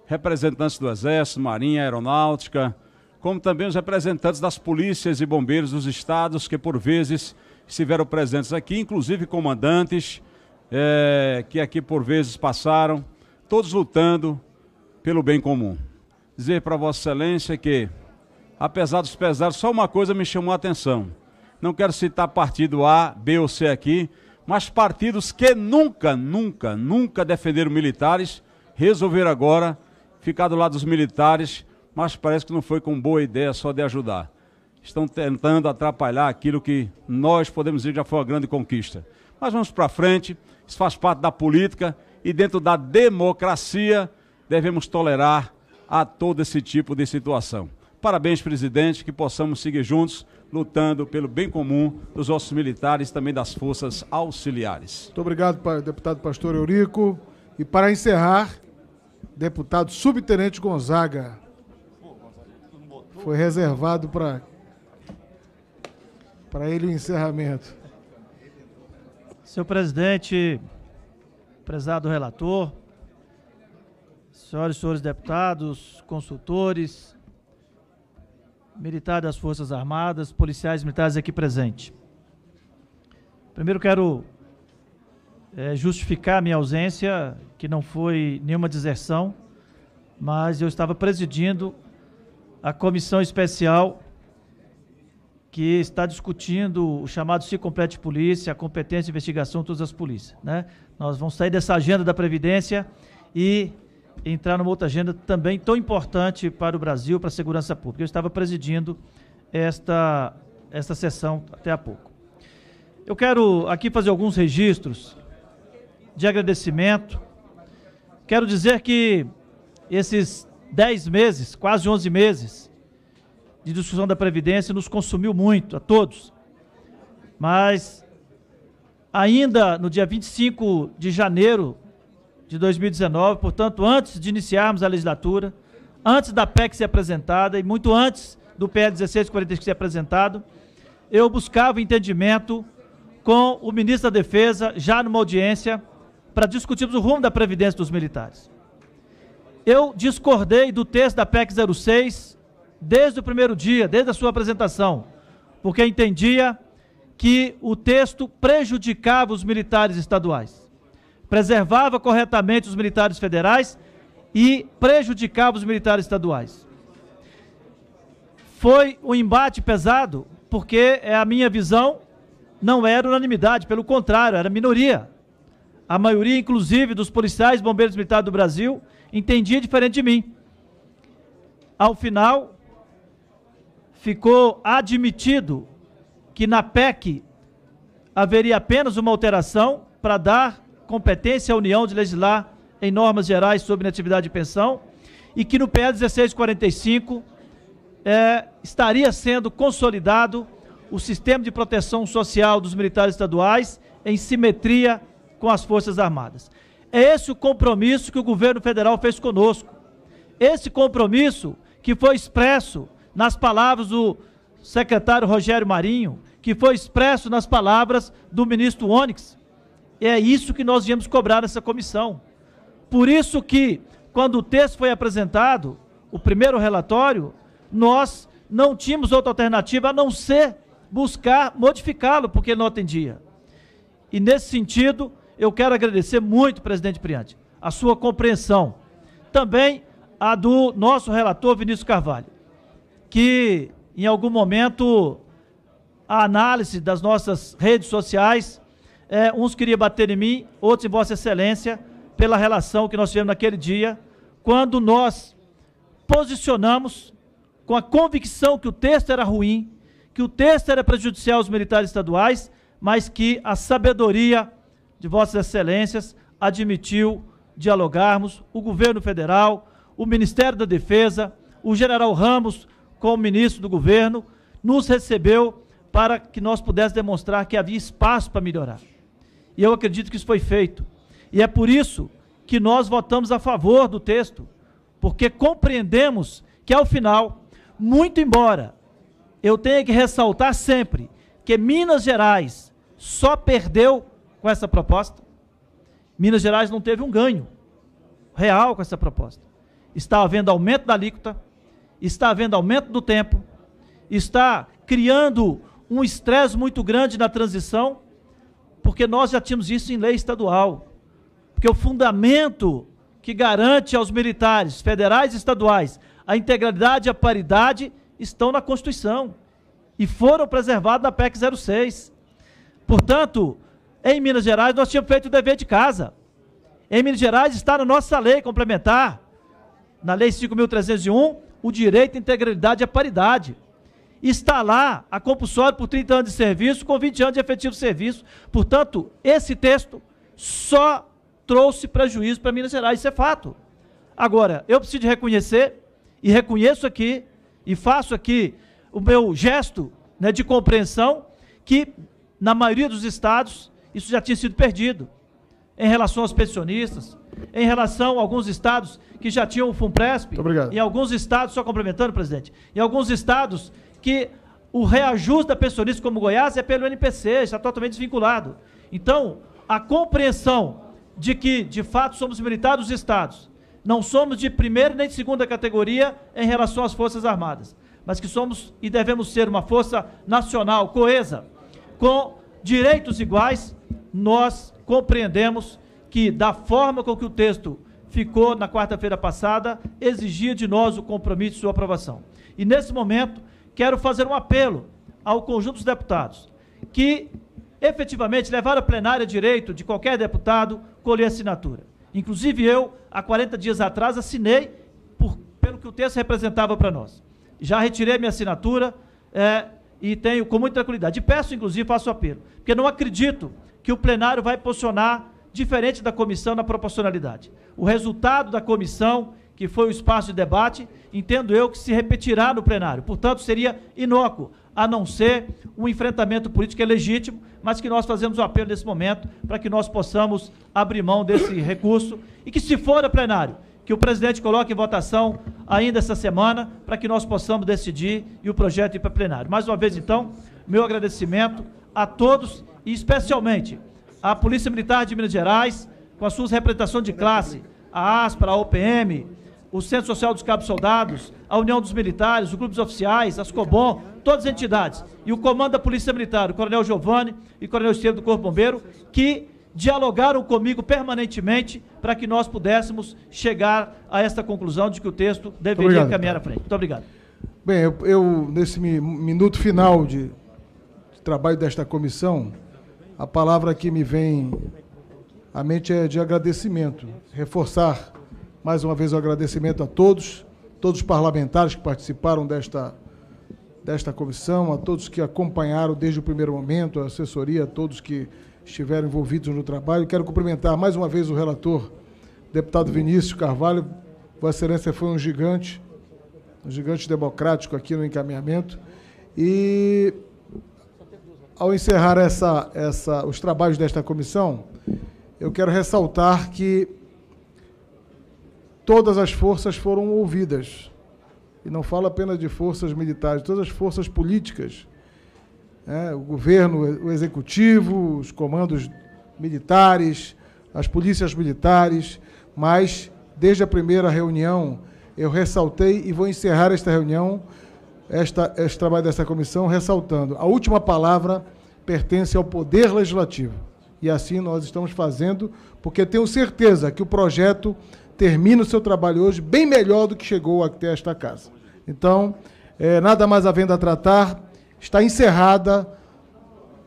representantes do Exército, Marinha, Aeronáutica, como também os representantes das polícias e bombeiros dos estados, que por vezes estiveram presentes aqui, inclusive comandantes, é, que aqui por vezes passaram, todos lutando pelo bem comum. Dizer para Vossa Excelência que, apesar dos pesares, só uma coisa me chamou a atenção. Não quero citar partido A, B ou C aqui, mas partidos que nunca, nunca, nunca defenderam militares resolveram agora ficar do lado dos militares, mas parece que não foi com boa ideia só de ajudar. Estão tentando atrapalhar aquilo que nós podemos dizer que já foi uma grande conquista. Mas vamos para frente, isso faz parte da política e dentro da democracia devemos tolerar a todo esse tipo de situação. Parabéns, presidente, que possamos seguir juntos lutando pelo bem comum dos nossos militares e também das forças auxiliares. Muito obrigado, deputado Pastor Eurico. E para encerrar, deputado subtenente Gonzaga. Foi reservado para para ele o encerramento. Senhor presidente, prezado relator, senhoras e senhores deputados, consultores, militar das Forças Armadas, policiais militares aqui presentes. Primeiro quero é, justificar minha ausência, que não foi nenhuma deserção, mas eu estava presidindo a comissão especial que está discutindo o chamado Se Complete Polícia, a competência de investigação de todas as polícias. Né? Nós vamos sair dessa agenda da Previdência e entrar numa outra agenda também tão importante para o Brasil, para a segurança pública. Eu estava presidindo esta, esta sessão até há pouco. Eu quero aqui fazer alguns registros de agradecimento. Quero dizer que esses 10 meses, quase 11 meses, de discussão da Previdência nos consumiu muito, a todos. Mas, ainda no dia 25 de janeiro de 2019, portanto, antes de iniciarmos a legislatura, antes da PEC ser apresentada e muito antes do PL 1643 ser apresentado, eu buscava entendimento com o ministro da Defesa, já numa audiência, para discutirmos o rumo da Previdência dos Militares. Eu discordei do texto da PEC 06 desde o primeiro dia, desde a sua apresentação, porque entendia que o texto prejudicava os militares estaduais preservava corretamente os militares federais e prejudicava os militares estaduais. Foi um embate pesado, porque é a minha visão não era unanimidade, pelo contrário, era minoria. A maioria, inclusive, dos policiais bombeiros militares do Brasil entendia diferente de mim. Ao final, ficou admitido que na PEC haveria apenas uma alteração para dar competência à União de legislar em normas gerais sobre inatividade e pensão, e que no PE 1645 é, estaria sendo consolidado o sistema de proteção social dos militares estaduais em simetria com as Forças Armadas. É esse o compromisso que o governo federal fez conosco. Esse compromisso que foi expresso nas palavras do secretário Rogério Marinho, que foi expresso nas palavras do ministro Onyx, é isso que nós viemos cobrar nessa comissão. Por isso que, quando o texto foi apresentado, o primeiro relatório, nós não tínhamos outra alternativa a não ser buscar modificá-lo, porque ele não atendia. E nesse sentido, eu quero agradecer muito, presidente Priante, a sua compreensão. Também a do nosso relator Vinícius Carvalho, que em algum momento a análise das nossas redes sociais é, uns queriam bater em mim, outros em Vossa Excelência, pela relação que nós tivemos naquele dia, quando nós posicionamos com a convicção que o texto era ruim, que o texto era prejudicial aos militares estaduais, mas que a sabedoria de Vossas Excelências admitiu dialogarmos, o governo federal, o Ministério da Defesa, o general Ramos, como ministro do governo, nos recebeu para que nós pudéssemos demonstrar que havia espaço para melhorar. E eu acredito que isso foi feito. E é por isso que nós votamos a favor do texto, porque compreendemos que, ao final, muito embora eu tenha que ressaltar sempre que Minas Gerais só perdeu com essa proposta, Minas Gerais não teve um ganho real com essa proposta. Está havendo aumento da alíquota, está havendo aumento do tempo, está criando um estresse muito grande na transição porque nós já tínhamos isso em lei estadual. Porque o fundamento que garante aos militares federais e estaduais a integralidade e a paridade estão na Constituição e foram preservados na PEC 06. Portanto, em Minas Gerais nós tínhamos feito o dever de casa. Em Minas Gerais está na nossa lei complementar, na Lei 5.301, o direito à integralidade e à paridade está lá a compulsória por 30 anos de serviço, com 20 anos de efetivo serviço. Portanto, esse texto só trouxe prejuízo para Minas Gerais, isso é fato. Agora, eu preciso reconhecer, e reconheço aqui, e faço aqui o meu gesto né, de compreensão, que na maioria dos estados isso já tinha sido perdido. Em relação aos pensionistas, em relação a alguns estados que já tinham o FUNPRESP, em alguns estados, só complementando, presidente, em alguns estados que o reajuste da pensionista como Goiás é pelo NPC, está totalmente desvinculado. Então, a compreensão de que, de fato, somos militares dos Estados, não somos de primeira nem de segunda categoria em relação às Forças Armadas, mas que somos e devemos ser uma força nacional, coesa, com direitos iguais, nós compreendemos que, da forma com que o texto ficou na quarta-feira passada, exigia de nós o compromisso de sua aprovação. E, nesse momento, quero fazer um apelo ao conjunto dos deputados que efetivamente levar a plenária direito de qualquer deputado colher assinatura. Inclusive eu, há 40 dias atrás, assinei por, pelo que o texto representava para nós. Já retirei minha assinatura é, e tenho com muita tranquilidade. E peço, inclusive, faço apelo, porque não acredito que o plenário vai posicionar diferente da comissão na proporcionalidade. O resultado da comissão que foi o espaço de debate, entendo eu que se repetirá no plenário. Portanto, seria inócuo, a não ser um enfrentamento político que é legítimo, mas que nós fazemos o um apelo nesse momento para que nós possamos abrir mão desse recurso e que, se for a plenário, que o presidente coloque em votação ainda essa semana para que nós possamos decidir e o projeto ir para plenário. Mais uma vez, então, meu agradecimento a todos e especialmente à Polícia Militar de Minas Gerais, com as suas representações de classe, a ASPRA, a OPM, o Centro Social dos Cabos Soldados, a União dos Militares, o Clube dos Oficiais, as COBOM, todas as entidades. E o comando da Polícia Militar, o Coronel Giovanni e o Coronel Esteve do Corpo Bombeiro, que dialogaram comigo permanentemente para que nós pudéssemos chegar a esta conclusão de que o texto deveria obrigado, caminhar à então. frente. Muito obrigado. Bem, eu, eu nesse minuto final de, de trabalho desta comissão, a palavra que me vem à mente é de agradecimento, reforçar mais uma vez, o agradecimento a todos, todos os parlamentares que participaram desta, desta comissão, a todos que acompanharam desde o primeiro momento, a assessoria, a todos que estiveram envolvidos no trabalho. Quero cumprimentar mais uma vez o relator, deputado Vinícius Carvalho. Vossa Excelência foi um gigante, um gigante democrático aqui no encaminhamento. E ao encerrar essa, essa, os trabalhos desta comissão, eu quero ressaltar que todas as forças foram ouvidas. E não falo apenas de forças militares, todas as forças políticas. Né? o governo, o executivo, os comandos militares, as polícias militares, mas desde a primeira reunião eu ressaltei e vou encerrar esta reunião, esta, este trabalho dessa comissão, ressaltando: a última palavra pertence ao Poder Legislativo. E assim nós estamos fazendo, porque tenho certeza que o projeto termina o seu trabalho hoje bem melhor do que chegou até esta casa. Então, é, nada mais havendo a tratar, está encerrada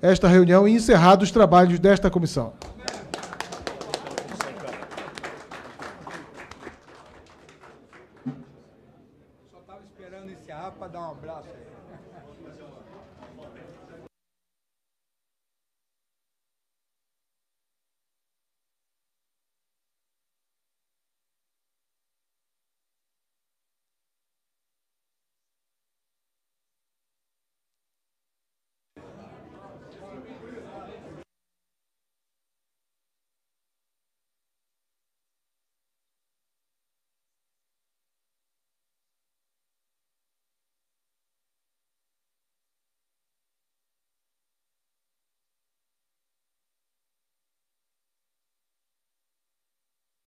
esta reunião e encerrados os trabalhos desta comissão. Só estava esperando encerrar para dar um abraço.